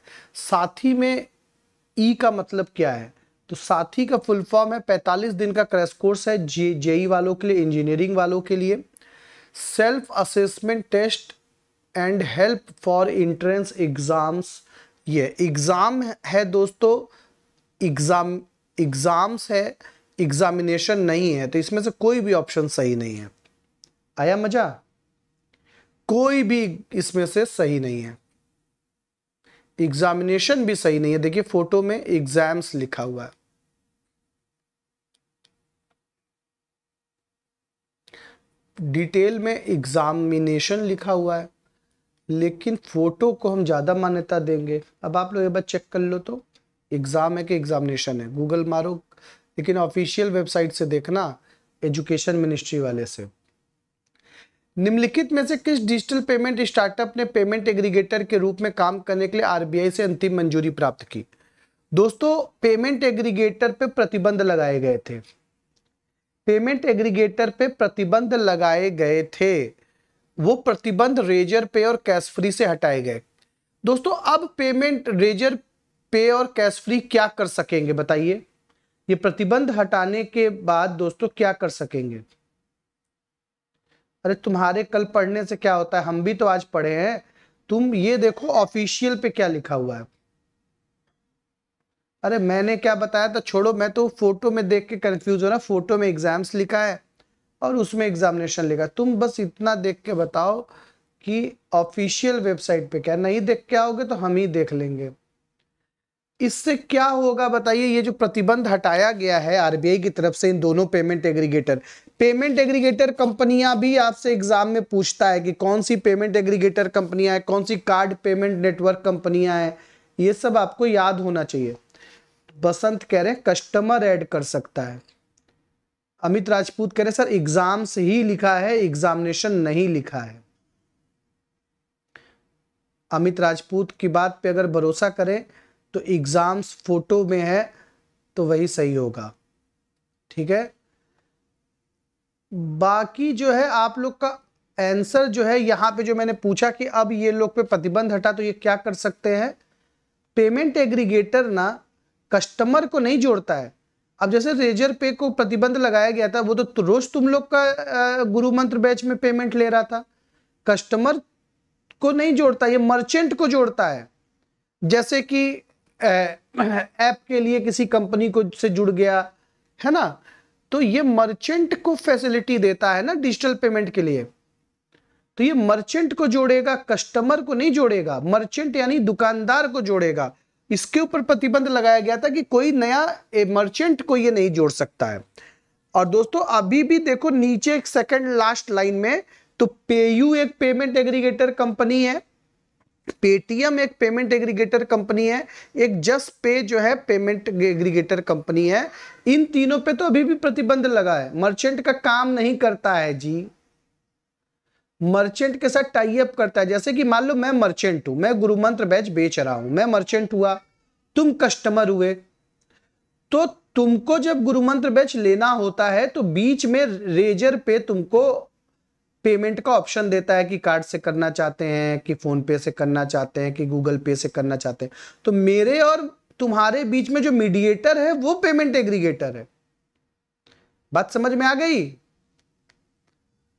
साथी में ई e का मतलब क्या है तो साथी का फुल फॉर्म है पैंतालीस दिन का क्रैश कोर्स है जे जेई e वालों के लिए इंजीनियरिंग वालों के लिए self assessment test and help for entrance exams ये एग्ज़ाम है दोस्तों एग्ज़ाम एग्ज़ाम्स है एग्ज़ामिनेशन नहीं है तो इसमें से कोई भी ऑप्शन सही नहीं है आया मज़ा कोई भी इसमें से सही नहीं है एग्जामिनेशन भी सही नहीं है देखिए फोटो में एग्जाम्स लिखा हुआ है डिटेल में एग्जामिनेशन लिखा हुआ है लेकिन फोटो को हम ज़्यादा मान्यता देंगे अब आप लोग एक बार चेक कर लो तो एग्ज़ाम है कि एग्जामिनेशन है गूगल मारो लेकिन ऑफिशियल वेबसाइट से देखना एजुकेशन मिनिस्ट्री वाले से निम्नलिखित में से किस डिजिटल पेमेंट स्टार्टअप ने पेमेंट एग्रीगेटर के रूप में काम करने के लिए आरबीआई से अंतिम मंजूरी प्राप्त की दोस्तों पेमेंट एग्रीगेटर पे प्रतिबंध लगाए गए थे पेमेंट एग्रीगेटर पे प्रतिबंध लगाए गए थे वो प्रतिबंध रेजर पे और कैश फ्री से हटाए गए दोस्तों अब पेमेंट रेजर पे और कैश फ्री क्या कर सकेंगे बताइए ये प्रतिबंध हटाने के बाद दोस्तों क्या कर सकेंगे अरे तुम्हारे कल पढ़ने से क्या होता है हम भी तो आज पढ़े हैं तुम ये देखो ऑफिशियल पे क्या लिखा हुआ है अरे मैंने क्या बताया था छोड़ो मैं तो फोटो में देख के कंफ्यूज हो रहा फोटो में एग्जाम्स लिखा है और उसमें एग्जामिनेशन लिखा तुम बस इतना देख के बताओ कि ऑफिशियल वेबसाइट पे क्या नहीं देख के आओगे तो हम ही देख लेंगे इससे क्या होगा बताइए ये जो प्रतिबंध हटाया गया है आरबीआई की तरफ से इन दोनों पेमेंट एग्रीगेटर पेमेंट एग्रीगेटर कंपनियां भी आपसे एग्जाम में पूछता है कि कौन सी पेमेंट एग्रीगेटर कंपनियां है कौन सी कार्ड पेमेंट नेटवर्क कंपनियां है ये सब आपको याद होना चाहिए बसंत कह रहे हैं कस्टमर ऐड कर सकता है अमित राजपूत कह रहे हैं सर एग्जाम से ही लिखा है एग्जामिनेशन नहीं लिखा है अमित राजपूत की बात पे अगर भरोसा करें तो एग्जाम्स फोटो में है तो वही सही होगा ठीक है बाकी जो है आप लोग का आंसर जो है यहाँ पे जो मैंने पूछा कि अब ये लोग पे प्रतिबंध हटा तो ये क्या कर सकते हैं पेमेंट एग्रीगेटर ना कस्टमर को नहीं जोड़ता है अब जैसे रेजर पे को प्रतिबंध लगाया गया था वो तो रोज तुम लोग का गुरु मंत्र बैच में पेमेंट ले रहा था कस्टमर को नहीं जोड़ता ये मर्चेंट को जोड़ता है जैसे कि ऐप के लिए किसी कंपनी को से जुड़ गया है ना तो ये मर्चेंट को फैसिलिटी देता है ना डिजिटल पेमेंट के लिए तो ये मर्चेंट को जोड़ेगा कस्टमर को नहीं जोड़ेगा मर्चेंट यानी दुकानदार को जोड़ेगा इसके ऊपर प्रतिबंध लगाया गया था कि कोई नया मर्चेंट को ये नहीं जोड़ सकता है और दोस्तों अभी भी देखो नीचे एक सेकंड लास्ट लाइन में तो पेयू एक पेमेंट एग्रीगेटर कंपनी है पेटीएम एक पेमेंट एग्रीगेटर कंपनी है एक जस्ट पे जो है पेमेंट एग्रीगेटर कंपनी है इन तीनों पे तो अभी भी प्रतिबंध लगा है मर्चेंट का काम नहीं करता है जी मर्चेंट के साथ अप करता है जैसे कि मान लो मैं मर्चेंट हूं मैं गुरु मंत्र बैच बेच रहा हूं मैं मर्चेंट हुआ तुम कस्टमर हुए तो तुमको जब गुरु मंत्र बैच लेना होता है तो बीच में रेजर पे तुमको पेमेंट का ऑप्शन देता है कि कार्ड से करना चाहते हैं कि फ़ोन पे से करना चाहते हैं कि गूगल पे से करना चाहते हैं तो मेरे और तुम्हारे बीच में जो मीडिएटर है वो पेमेंट एग्रीगेटर है बात समझ में आ गई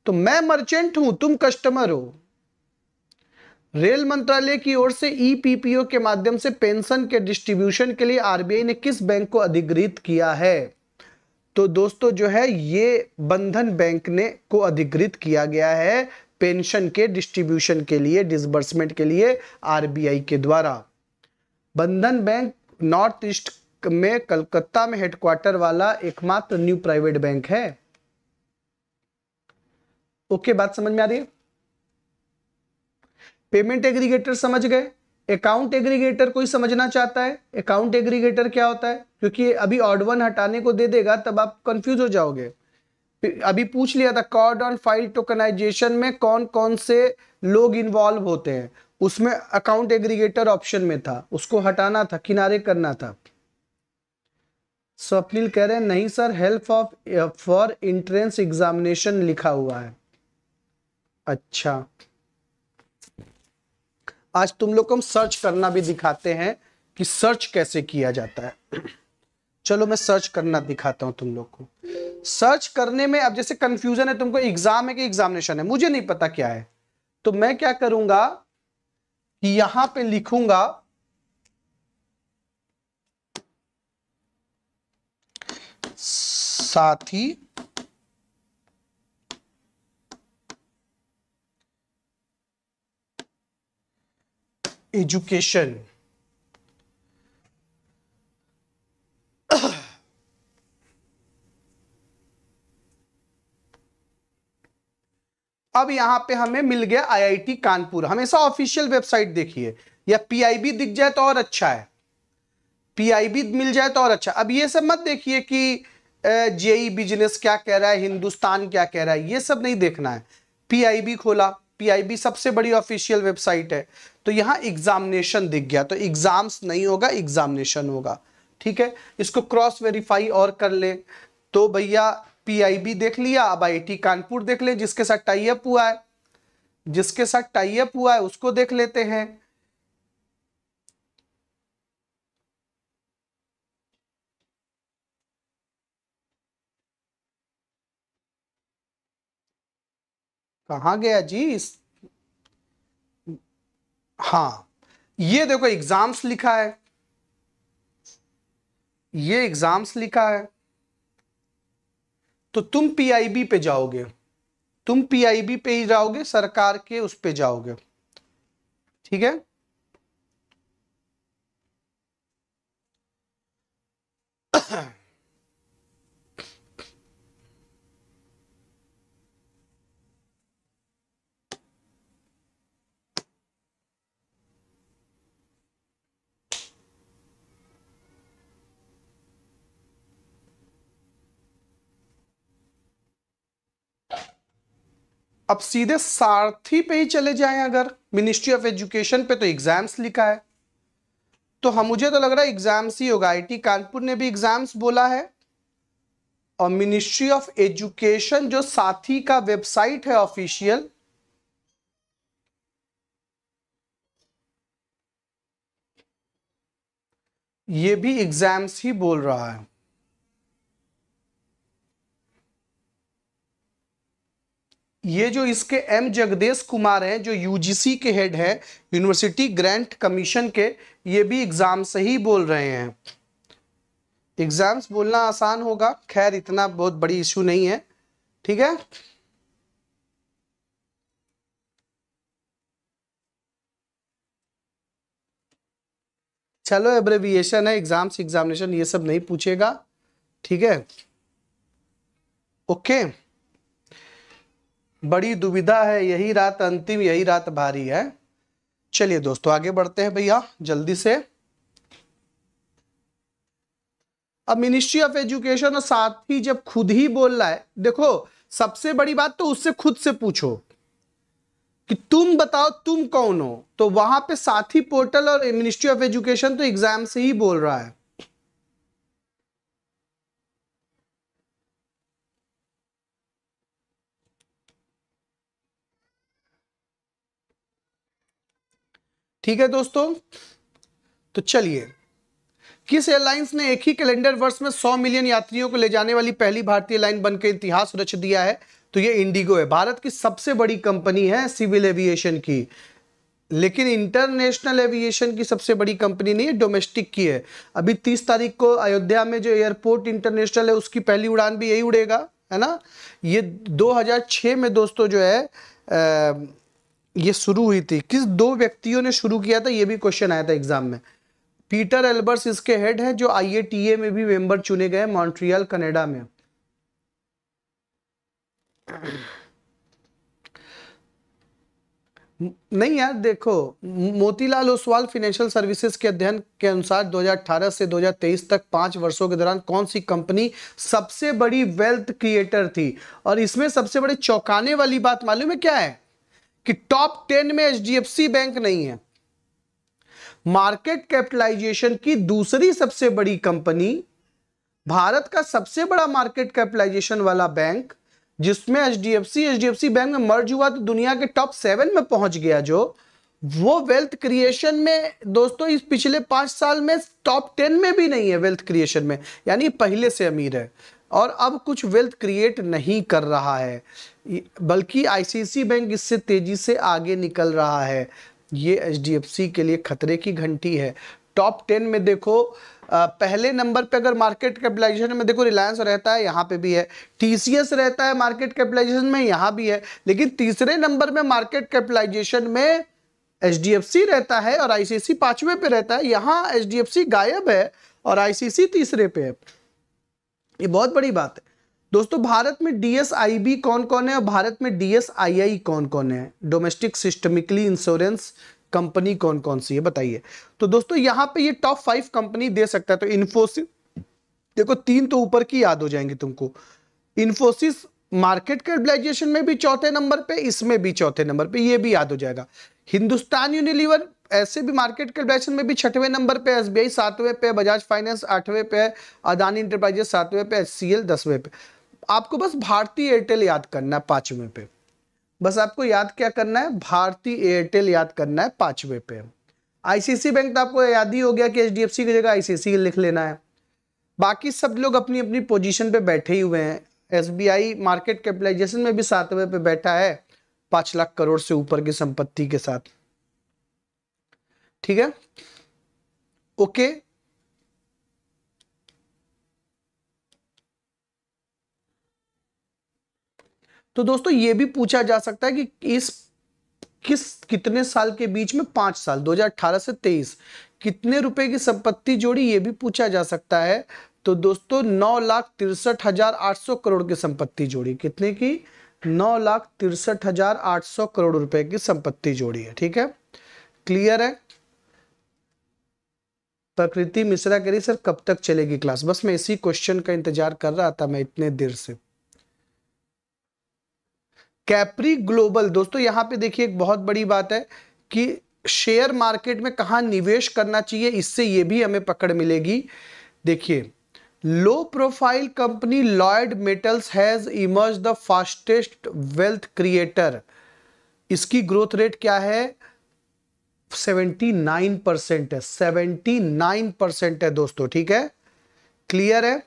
तो मैं मर्चेंट हूं तुम कस्टमर हो रेल मंत्रालय की ओर से ईपीपीओ e के माध्यम से पेंशन के डिस्ट्रीब्यूशन के लिए आरबीआई ने किस बैंक को अधिग्रहित किया है तो दोस्तों जो है ये बंधन बैंक ने को अधिकृत किया गया है पेंशन के डिस्ट्रीब्यूशन के लिए डिसबर्समेंट के लिए आरबीआई के द्वारा बंधन बैंक नॉर्थ ईस्ट में कलकत्ता में हेडक्वार्टर वाला एकमात्र न्यू प्राइवेट बैंक है ओके बात समझ में आ रही है पेमेंट एग्रीगेटर समझ गए अकाउंट एग्रीगेटर कोई समझना चाहता है अकाउंट एग्रीगेटर क्या होता है क्योंकि अभी ऑड वन हटाने को दे देगा तब आप कंफ्यूज हो जाओगे अभी पूछ लिया था कॉड ऑन फाइल टोकनाइजेशन में कौन कौन से लोग इन्वॉल्व होते हैं उसमें अकाउंट एग्रीगेटर ऑप्शन में था उसको हटाना था किनारे करना था स्वप्निल कह रहे हैं नहीं sir help of for entrance examination लिखा हुआ है अच्छा आज तुम लोग को हम सर्च करना भी दिखाते हैं कि सर्च कैसे किया जाता है चलो मैं सर्च करना दिखाता हूं तुम लोग को सर्च करने में अब जैसे कंफ्यूजन है तुमको एग्जाम है कि एग्जामिनेशन है मुझे नहीं पता क्या है तो मैं क्या करूंगा कि यहां पे लिखूंगा साथी एजुकेशन अब यहां पे हमें मिल गया आईआईटी कानपुर हमेशा ऑफिशियल वेबसाइट देखिए या पीआईबी दिख जाए तो और अच्छा है पीआईबी मिल जाए तो और अच्छा अब ये सब मत देखिए कि जेई बिजनेस e क्या कह रहा है हिंदुस्तान क्या कह रहा है ये सब नहीं देखना है पीआईबी खोला पीआईबी सबसे बड़ी ऑफिशियल वेबसाइट है तो यहां एग्जामिनेशन दिख गया तो एग्जाम्स नहीं होगा एग्जामिनेशन होगा ठीक है इसको क्रॉस वेरीफाई और कर ले तो भैया पीआईबी देख लिया अब आईआईटी कानपुर देख ले जिसके साथ टाइप हुआ है जिसके साथ टाइप हुआ है उसको देख लेते हैं कहा गया जी इस हाँ ये देखो एग्जाम्स लिखा है ये एग्जाम्स लिखा है तो तुम पीआईबी पे जाओगे तुम पीआईबी पे ही जाओगे सरकार के उस पे जाओगे ठीक है अब सीधे सारथी पे ही चले जाएं अगर मिनिस्ट्री ऑफ एजुकेशन पे तो एग्जाम्स लिखा है तो हम मुझे तो लग रहा है एग्जाम्स ही होगा आईटी कानपुर ने भी एग्जाम्स बोला है और मिनिस्ट्री ऑफ एजुकेशन जो साथी का वेबसाइट है ऑफिशियल ये भी एग्जाम्स ही बोल रहा है ये जो इसके एम जगदेश कुमार हैं जो यूजीसी के हेड हैं यूनिवर्सिटी ग्रांट कमीशन के ये भी एग्ज़ाम से ही बोल रहे हैं एग्ज़ाम्स बोलना आसान होगा खैर इतना बहुत बड़ी इश्यू नहीं है ठीक है चलो एब्रेविएशन है एग्ज़ाम्स एग्जामिनेशन ये सब नहीं पूछेगा ठीक है ओके okay. बड़ी दुविधा है यही रात अंतिम यही रात भारी है चलिए दोस्तों आगे बढ़ते हैं भैया जल्दी से अब मिनिस्ट्री ऑफ एजुकेशन और साथ ही जब खुद ही बोल रहा है देखो सबसे बड़ी बात तो उससे खुद से पूछो कि तुम बताओ तुम कौन हो तो वहां पे साथी पोर्टल और मिनिस्ट्री ऑफ एजुकेशन तो एग्जाम से ही बोल रहा है ठीक है दोस्तों तो चलिए किस एयरलाइंस ने एक ही कैलेंडर वर्ष में 100 मिलियन यात्रियों को ले जाने वाली पहली भारतीय लाइन बनकर इतिहास रच दिया है तो ये इंडिगो है भारत की सबसे बड़ी कंपनी है सिविल एविएशन की लेकिन इंटरनेशनल एविएशन की सबसे बड़ी कंपनी नहीं है डोमेस्टिक की है अभी तीस तारीख को अयोध्या में जो एयरपोर्ट इंटरनेशनल है उसकी पहली उड़ान भी यही उड़ेगा है ना ये दो में दोस्तों जो है आ, ये शुरू हुई थी किस दो व्यक्तियों ने शुरू किया था ये भी क्वेश्चन आया था एग्जाम में पीटर एल्बर्स इसके हेड हैं जो आईएटीए में भी मेंबर चुने गए मॉन्ट्रियल कनाडा में नहीं यार देखो मोतीलाल ओसवाल फाइनेंशियल सर्विसेज के अध्ययन के अनुसार 2018 से 2023 तक पांच वर्षों के दौरान कौन सी कंपनी सबसे बड़ी वेल्थ क्रिएटर थी और इसमें सबसे बड़ी चौंकाने वाली बात मालूम है क्या है कि टॉप टेन में एच बैंक नहीं है मार्केट कैपिटलाइजेशन की दूसरी सबसे बड़ी कंपनी भारत का सबसे बड़ा मार्केट कैपिटलाइजेशन वाला बैंक जिसमें एचडीएफसी एचडीएफसी बैंक में मर्ज हुआ तो दुनिया के टॉप सेवन में पहुंच गया जो वो वेल्थ क्रिएशन में दोस्तों इस पिछले पांच साल में टॉप टेन में भी नहीं है वेल्थ क्रिएशन में यानी पहले से अमीर है और अब कुछ वेल्थ क्रिएट नहीं कर रहा है बल्कि आईसीसी बैंक इससे तेज़ी से आगे निकल रहा है ये एच के लिए खतरे की घंटी है टॉप टेन में देखो पहले नंबर पे अगर मार्केट कैपिटलाइजेशन में देखो रिलायंस रहता है यहाँ पे भी है टीसीएस रहता है मार्केट कैपिटलाइजेशन में यहाँ भी है लेकिन तीसरे नंबर में मार्केट कैपिटलाइजेशन में एच रहता है और आईसीसी पांचवे पे रहता है यहाँ एच गायब है और आईसीसी तीसरे पे है ये बहुत बड़ी बात है दोस्तों भारत में डीएसआईबी कौन कौन है और भारत में डीएसआईआई कौन कौन है डोमेस्टिक सिस्टमिकली इंश्योरेंस कंपनी कौन कौन सी है बताइए तो दोस्तों यहां पे ये टॉप फाइव कंपनी दे सकता है तो इन्फोसिस देखो तीन तो ऊपर की याद हो जाएंगे तुमको इन्फोसिस मार्केट कैपिटलाइजेशन में भी चौथे नंबर पे इसमें भी चौथे नंबर पे ये भी याद हो जाएगा हिंदुस्तान यूनिलीवर ऐसे भी मार्केट कैलकुलेशन में भी छठवें नंबर पे एसबीआई सातवें पे बजाज फाइनेंस आठवें पे अदानी इंटरप्राइजेस सातवें पे एचसीएल दसवें पे आपको बस भारतीय एयरटेल याद करना है पांचवें पे बस आपको याद क्या करना है भारतीय एयरटेल याद करना है पांचवें पे आईसीसी बैंक तो आपको याद ही हो गया कि एच की जगह आईसीसी लिख लेना है बाकी सब लोग अपनी अपनी पोजिशन पे बैठे ही हुए हैं एस मार्केट कैपिटलाइजेशन में भी सातवें पे बैठा है पांच लाख करोड़ से ऊपर की संपत्ति के साथ ठीक है ओके तो दोस्तों ये भी पूछा जा सकता है कि इस किस कितने साल के बीच में पांच साल 2018 से 23 कितने रुपए की संपत्ति जोड़ी ये भी पूछा जा सकता है तो दोस्तों नौ लाख तिरसठ हजार आठ सौ करोड़ की संपत्ति जोड़ी कितने की नौ लाख तिरसठ हजार आठ सौ करोड़ रुपए की संपत्ति जोड़ी है ठीक है क्लियर है प्रकृति मिश्रा कह रही सर कब तक चलेगी क्लास बस मैं इसी क्वेश्चन का इंतजार कर रहा था मैं इतने देर से कैप्री ग्लोबल दोस्तों यहां पे देखिए एक बहुत बड़ी बात है कि शेयर मार्केट में कहा निवेश करना चाहिए इससे यह भी हमें पकड़ मिलेगी देखिए low profile company Lloyds Metals has emerge the fastest wealth creator इसकी ग्रोथ रेट क्या है 79 परसेंट है 79 परसेंट है दोस्तों ठीक है क्लियर है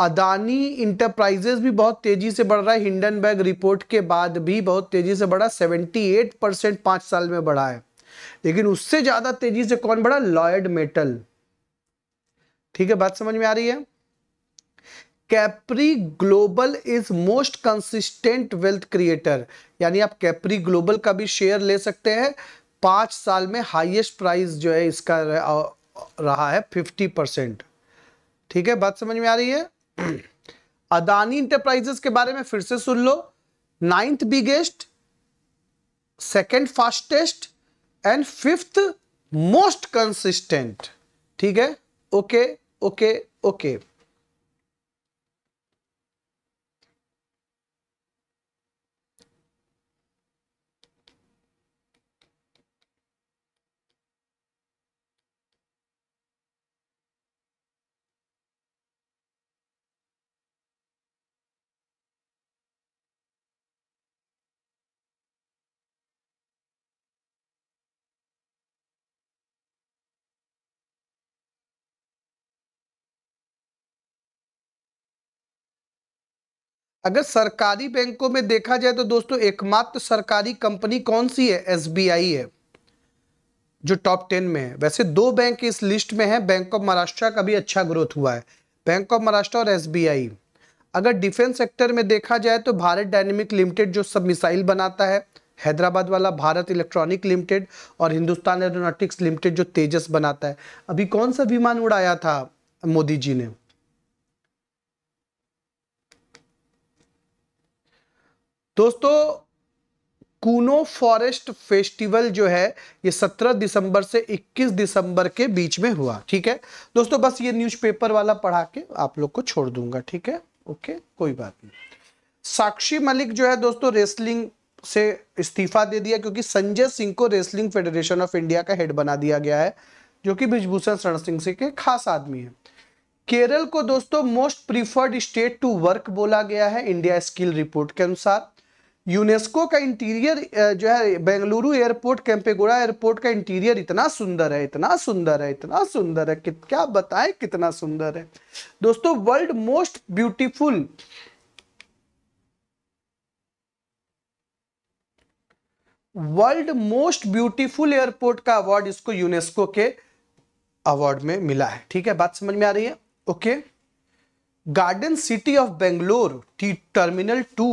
अदानी इंटरप्राइजेस भी बहुत तेजी से बढ़ रहा है हिंडन रिपोर्ट के बाद भी बहुत तेजी से बढ़ा 78 परसेंट पांच साल में बढ़ा है लेकिन उससे ज्यादा तेजी से कौन बढ़ा लॉयड मेटल ठीक है बात समझ में आ रही है Capri Global is most consistent wealth creator यानी आप कैप्री ग्लोबल का भी शेयर ले सकते हैं पाँच साल में हाईएस्ट प्राइस जो है इसका रहा है फिफ्टी परसेंट ठीक है बात समझ में आ रही है अदानी इंटरप्राइजेस के बारे में फिर से सुन लो ninth biggest second fastest and fifth most consistent ठीक है ओके ओके ओके अगर सरकारी बैंकों में देखा जाए तो दोस्तों एकमात्र सरकारी कंपनी कौन सी है एसबीआई है जो टॉप टेन में है वैसे दो बैंक इस लिस्ट में है बैंक ऑफ महाराष्ट्र का भी अच्छा ग्रोथ हुआ है बैंक ऑफ महाराष्ट्र और एसबीआई अगर डिफेंस सेक्टर में देखा जाए तो भारत डायनेमिक लिमिटेड जो सब मिसाइल बनाता है हैदराबाद वाला भारत इलेक्ट्रॉनिक लिमिटेड और हिंदुस्तान एरोनॉटिक्स लिमिटेड जो तेजस बनाता है अभी कौन सा विमान उड़ाया था मोदी जी ने दोस्तों कूनो फॉरेस्ट फेस्टिवल जो है ये 17 दिसंबर से 21 दिसंबर के बीच में हुआ ठीक है दोस्तों बस ये न्यूज़पेपर वाला पढ़ा के आप लोग को छोड़ दूंगा ठीक है ओके कोई बात नहीं साक्षी मलिक जो है दोस्तों रेसलिंग से इस्तीफा दे दिया क्योंकि संजय सिंह को रेसलिंग फेडरेशन ऑफ इंडिया का हेड बना दिया गया है जो कि ब्रिजभूषण शरण सिंह से के खास आदमी है केरल को दोस्तों most preferred state to work बोला गया है इंडिया स्किल रिपोर्ट के अनुसार यूनेस्को का इंटीरियर जो है बेंगलुरु एयरपोर्ट कैंपेगोड़ा एयरपोर्ट का इंटीरियर इतना सुंदर है इतना सुंदर है इतना सुंदर है कि, क्या बताएं कितना सुंदर है दोस्तों world most beautiful world most beautiful airport का अवार्ड इसको यूनेस्को के अवार्ड में मिला है ठीक है बात समझ में आ रही है okay garden city of Bangalore terminal two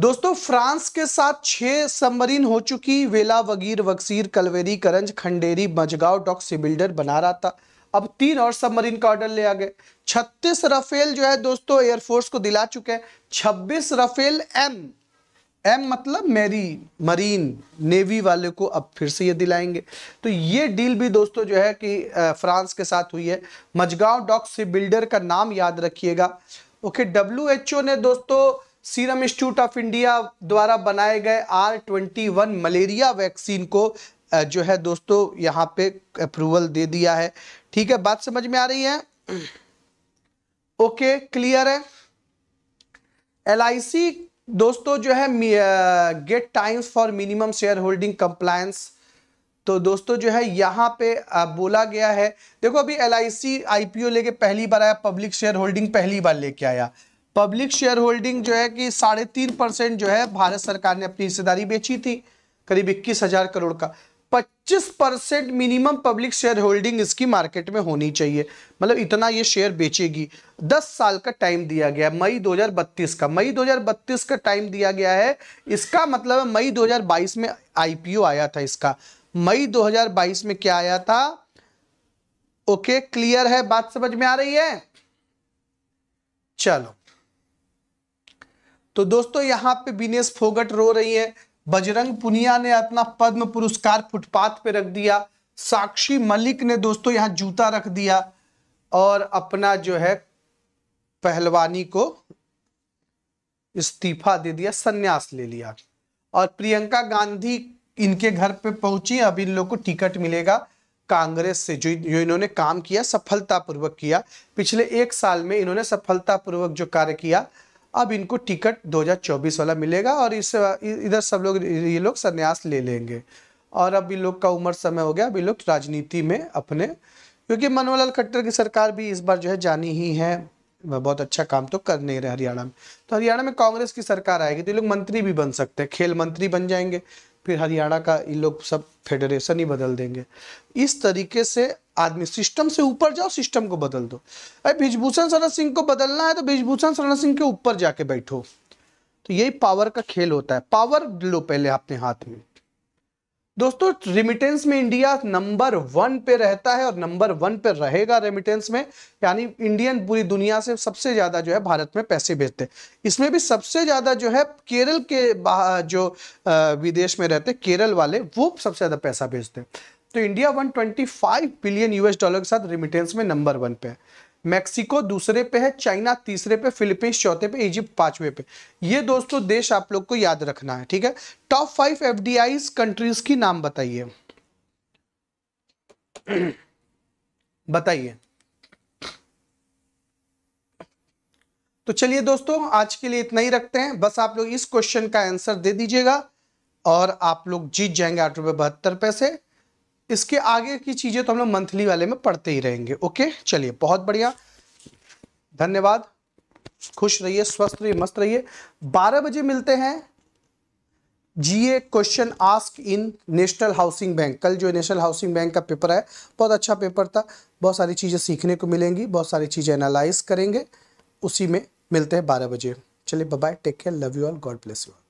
दोस्तों फ्रांस के साथ छह सबमरीन हो चुकी वेला वगीर वक्सीर कलवेरी करंज खंडेरी मजगांव डॉक सिबिल्डर बना रहा था अब तीन और सबमरीन का ऑर्डर लिया गया छत्तीस राफेल जो है दोस्तों एयरफोर्स को दिला चुके हैं छब्बीस राफेल एम एम मतलब मेरी मरीन नेवी वाले को अब फिर से ये दिलाएंगे तो ये डील भी दोस्तों जो है कि फ्रांस के साथ हुई है मजगांव डॉक सिबिल्डर का नाम याद रखिएगा ओके डब्ल्यू ने दोस्तों सीरम इंस्टीट्यूट ऑफ इंडिया द्वारा बनाए गए R twenty one malaria vaccine को जो है दोस्तों यहाँ पे अप्रूवल दे दिया है ठीक है बात समझ में आ रही है ओके क्लियर है एल दोस्तों जो है get times for minimum share holding compliance तो दोस्तों जो है यहाँ पे बोला गया है देखो अभी एल आई सी आईपीओ लेके पहली बार आया पब्लिक शेयर होल्डिंग पहली बार लेके आया पब्लिक शेयर होल्डिंग जो है कि साढ़े तीन परसेंट जो है भारत सरकार ने अपनी हिस्सेदारी बेची थी करीब इक्कीस हजार करोड़ का पच्चीस percent minimum public share holding इसकी मार्केट में होनी चाहिए मतलब इतना ये शेयर बेचेगी दस साल का टाइम दिया गया मई 2032 का मई 2032 का टाइम दिया गया है इसका मतलब मई 2022 में आईपीओ आया था इसका मई 2022 में क्या आया था ओके क्लियर है बात समझ में आ रही है चलो तो दोस्तों यहाँ पे बिनेश फोगट रो रही है बजरंग पुनिया ने अपना पद्म पुरस्कार फुटपाथ पे रख दिया साक्षी मलिक ने दोस्तों यहाँ जूता रख दिया और अपना जो है पहलवानी को इस्तीफा दे दिया संन्यास ले लिया और प्रियंका गांधी इनके घर पे पहुंची अब इन लोग को टिकट मिलेगा कांग्रेस से जो जो इन्होंने काम किया सफलतापूर्वक किया पिछले एक साल में इन्होंने सफलतापूर्वक जो कार्य किया अब इनको टिकट 2024 वाला मिलेगा और इस इधर सब लोग ये लोग संन्यास ले लेंगे और अब इन लोग का उम्र समय हो गया अब इन लोग राजनीति में अपने क्योंकि मनोहर लाल खट्टर की सरकार भी इस बार जो है जानी ही है बहुत अच्छा काम तो कर नहीं रहे हरियाणा में तो हरियाणा में कांग्रेस की सरकार आएगी तो ये लोग मंत्री भी बन सकते हैं खेल मंत्री बन जाएंगे फिर हरियाणा का इन लोग सब फेडरेशन ही बदल देंगे इस तरीके से आदमी सिस्टम से ऊपर जाओ सिस्टम को बदल दो अरे ब्रिजभूषण शरण सिंह को बदलना है तो ब्रिजभूषण शरण सिंह के ऊपर जाके बैठो तो यही पावर का खेल होता है पावर लो पहले अपने हाथ में दोस्तों रिमिटेंस में इंडिया नंबर वन पे रहता है और नंबर वन पे रहेगा रेमिटेंस में यानी इंडियन पूरी दुनिया से सबसे ज़्यादा जो है भारत में पैसे भेजते हैं इसमें भी सबसे ज़्यादा जो है केरल के जो विदेश में रहते केरल वाले वो सबसे ज़्यादा पैसा भेजते हैं तो इंडिया 125 बिलियन यूएस डॉलर के साथ रिमिटेंस में नंबर वन पे है मैक्सिको दूसरे पे है चाइना तीसरे पे फिलीपींस चौथे पे इजिप्ट पांचवे पे ये दोस्तों देश आप लोग को याद रखना है ठीक है टॉप फाइव एफ कंट्रीज की नाम बताइए बताइए तो चलिए दोस्तों आज के लिए इतना ही रखते हैं बस आप लोग इस क्वेश्चन का आंसर दे दीजिएगा और आप लोग जीत जाएंगे आठ रुपये बहत्तर पैसे इसके आगे की चीज़ें तो हम लोग मंथली वाले में पढ़ते ही रहेंगे ओके चलिए बहुत बढ़िया धन्यवाद खुश रहिए स्वस्थ रहिए मस्त रहिए बारह बजे मिलते हैं GA question ask in National Housing Bank कल जो नेशनल हाउसिंग बैंक का पेपर है बहुत अच्छा पेपर था बहुत सारी चीज़ें सीखने को मिलेंगी बहुत सारी चीज़ें एनालाइज करेंगे उसी में मिलते हैं बारह बजे चलिए bye take care love you all God bless you all